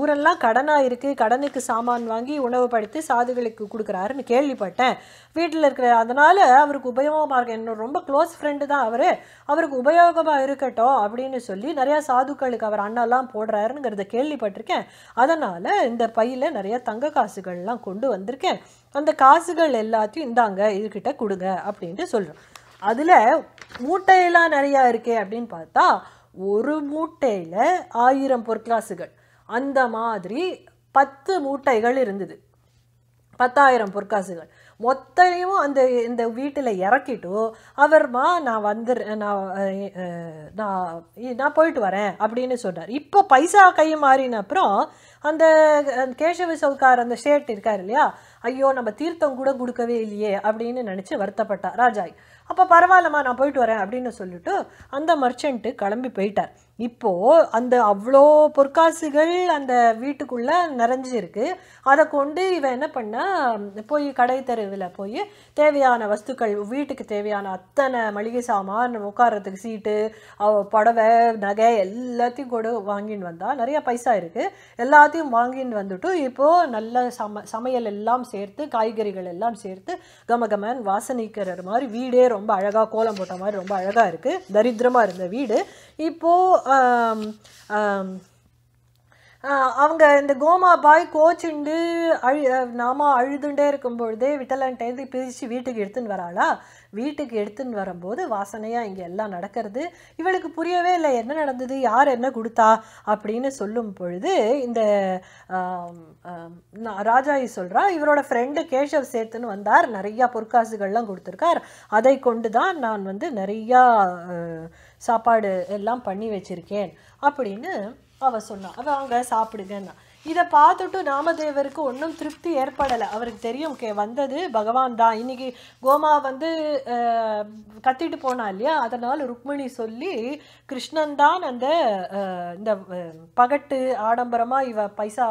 ஊரெல்லாம் கடனாக இருக்குது கடனுக்கு சாமான் வாங்கி உணவு படுத்தி சாதுகளுக்கு கொடுக்குறாருன்னு கேள்விப்பட்டேன் வீட்டில் இருக்கிற அதனால் அவருக்கு உபயோகமாக இருக்கேன் என்னோட ரொம்ப க்ளோஸ் ஃப்ரெண்டு தான் அவர் அவருக்கு உபயோகமாக இருக்கட்டும் அப்படின்னு சொல்லி நிறையா சாதுக்களுக்கு அவர் அண்ணெல்லாம் போடுறாருங்கிறத கேள்விப்பட்டிருக்கேன் அதனால் இந்த பையில் நிறைய தங்க காசுகள்லாம் கொண்டு வந்திருக்கேன் அந்த காசுகள் எல்லாத்தையும் இந்தாங்க இதுக்கிட்ட கொடுங்க அப்படின்ட்டு சொல்கிறோம் அதில் மூட்டையெல்லாம் நிறையா இருக்கே அப்படின்னு பார்த்தா ஒரு மூட்டையில் ஆயிரம் பொற்காசுகள் அந்த மாதிரி பத்து மூட்டைகள் இருந்தது பத்தாயிரம் பொற்காசுகள் மொத்தையும் அந்த இந்த வீட்டில் இறக்கிட்டோ அவர்மா நான் வந்து நான் நான் நான் போயிட்டு வரேன் அப்படின்னு சொன்னார் இப்போ பைசா கை மாறின அப்புறம் அந்த கேசவ சவுக்கார் அந்த ஷேர்ட் இருக்கார் இல்லையா ஐயோ நம்ம தீர்த்தம் கூட கொடுக்கவே இல்லையே அப்படின்னு நினச்சி வருத்தப்பட்டார் ராஜாய் அப்போ பரவாயில்லம்மா நான் போயிட்டு வரேன் அப்படின்னு சொல்லிட்டு அந்த மர்ச்சன்ட்டு கிளம்பி போயிட்டார் இப்போது அந்த அவ்வளோ பொற்காசுகள் அந்த வீட்டுக்குள்ளே நிறைஞ்சிருக்கு அதை கொண்டு இவன் என்ன பண்ணா போய் கடை தெருவில் போய் தேவையான வஸ்துக்கள் வீட்டுக்கு தேவையான அத்தனை மளிகை சாமான் உட்காரத்துக்கு சீட்டு புடவை நகை எல்லாத்தையும் கூட வாங்கின்னு வந்தால் நிறைய பைசா இருக்குது எல்லாத்தையும் வாங்கின்னு வந்துட்டு இப்போது நல்ல சம சமையல் எல்லாம் சேர்த்து காய்கறிகள் எல்லாம் சேர்த்து கமகமன் வாசனைக்கிற மாதிரி வீடே ரொம்ப அழகாக கோலம் போட்ட மாதிரி ரொம்ப அழகாக இருக்குது தரித்திரமாக இருந்த வீடு இப்போது அவங்க இந்த கோமா பாய் கோச்சுண்டு அழு நாம அழுதுண்டே இருக்கும் பொழுதே விட்டலன்ட்டேருந்து பிரித்து வீட்டுக்கு எடுத்துன்னு வராளா வீட்டுக்கு எடுத்துன்னு வரும்போது வாசனையாக இங்கே எல்லாம் நடக்கிறது இவளுக்கு புரியவே இல்லை என்ன நடந்தது யார் என்ன கொடுத்தா அப்படின்னு சொல்லும் பொழுது இந்த ராஜாயி சொல்கிறா இவரோட ஃப்ரெண்டு கேஷவ் சேர்த்துன்னு வந்தார் நிறையா பொற்காசுகள்லாம் கொடுத்துருக்கார் அதை கொண்டு தான் நான் வந்து நிறையா சாப்பாடு எல்லாம் பண்ணி வச்சுருக்கேன் அப்படின்னு அவள் சொன்னான் அவள் அவங்க சாப்பிடுங்கன்னா இதை பார்த்துட்டு நாமதேவருக்கு ஒன்றும் திருப்தி ஏற்படலை அவருக்கு தெரியும் கே வந்தது பகவான் தான் இன்னைக்கு கோமா வந்து கத்திட்டு போனா இல்லையா அதனால் ருக்மிணி சொல்லி கிருஷ்ணன் தான் அந்த இந்த பகட்டு ஆடம்பரமாக இவ பைசா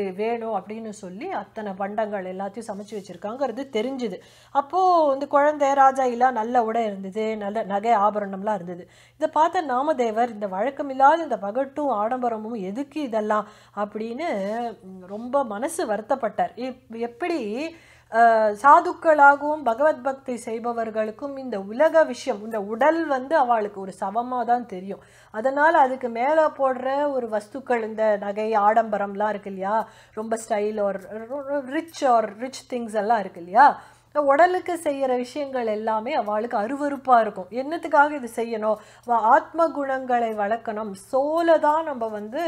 எனக்கு வேணும் அப்படின்னு சொல்லி அத்தனை பண்டங்கள் எல்லாத்தையும் சமைச்சு வச்சுருக்காங்கிறது தெரிஞ்சுது அப்போது வந்து குழந்தை ராஜாயிலாம் நல்ல உடை இருந்தது நல்ல நகை ஆபரணம்லாம் இருந்தது இதை பார்த்த நாமதேவர் இந்த வழக்கமில்லாத இந்த பகட்டும் ஆடம்பரமும் எதுக்கு இதெல்லாம் அப்படின்னு ரொம்ப மனசு வருத்தப்பட்டார் எப்படி சாதுக்களாகவும் பகவத் பக்தி செய்பவர்களுக்கும் இந்த உலக விஷயம் இந்த உடல் வந்து அவளுக்கு ஒரு சமமாக தான் தெரியும் அதனால் அதுக்கு மேலே போடுற ஒரு வஸ்துக்கள் இந்த நகை ஆடம்பரம்லாம் இருக்கு இல்லையா ரொம்ப ஸ்டைல் ஒரு ரிச் ஆர் ரிச் திங்ஸ் எல்லாம் இருக்கு இல்லையா உடலுக்கு செய்கிற விஷயங்கள் எல்லாமே அவளுக்கு அருவறுப்பாக இருக்கும் என்னத்துக்காக இது செய்யணும் ஆத்ம குணங்களை வளர்க்கணும் சோலை தான் நம்ம வந்து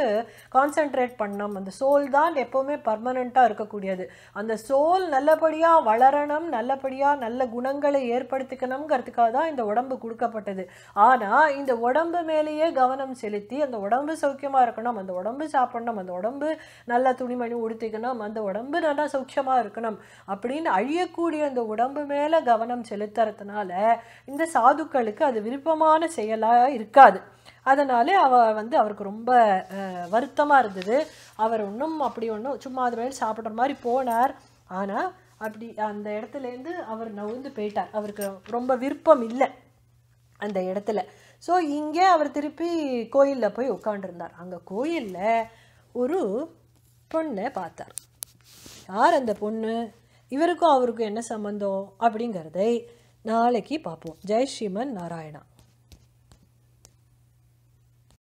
கான்சென்ட்ரேட் பண்ணணும் அந்த சோல் தான் எப்போவுமே பர்மனெண்ட்டாக இருக்கக்கூடியது அந்த சோல் நல்லபடியாக வளரணும் நல்லபடியாக நல்ல குணங்களை ஏற்படுத்திக்கணுங்கிறதுக்காக தான் இந்த உடம்பு கொடுக்கப்பட்டது ஆனால் இந்த உடம்பு மேலேயே கவனம் செலுத்தி அந்த உடம்பு சௌக்கியமாக இருக்கணும் அந்த உடம்பு சாப்பிடணும் அந்த உடம்பு நல்லா துணிமணி உடுத்திக்கணும் அந்த உடம்பு நல்லா சௌக்கியமாக இருக்கணும் அப்படின்னு அழியக்கூடிய அந்த உடம்பு மேலே கவனம் செலுத்துறதுனால இந்த சாதுக்களுக்கு அது விருப்பமான செயலாக இருக்காது அதனாலே அவ வந்து அவருக்கு ரொம்ப வருத்தமாக இருந்தது அவர் ஒன்றும் அப்படி ஒன்றும் சும்மா அது மேலே சாப்பிட்ற மாதிரி போனார் ஆனால் அப்படி அந்த இடத்துலேருந்து அவர் நவுந்து போயிட்டார் அவருக்கு ரொம்ப விருப்பம் இல்லை அந்த இடத்துல ஸோ இங்கே அவர் திருப்பி கோயிலில் போய் உட்காண்டிருந்தார் அங்கே கோயிலில் ஒரு பொண்ணை பார்த்தார் யார் அந்த பொண்ணு இவருக்கும் அவருக்கும் என்ன சம்மந்தம் அப்படிங்கிறதை நாளைக்கு பார்ப்போம் ஜெய் ஸ்ரீமன் நாராயணா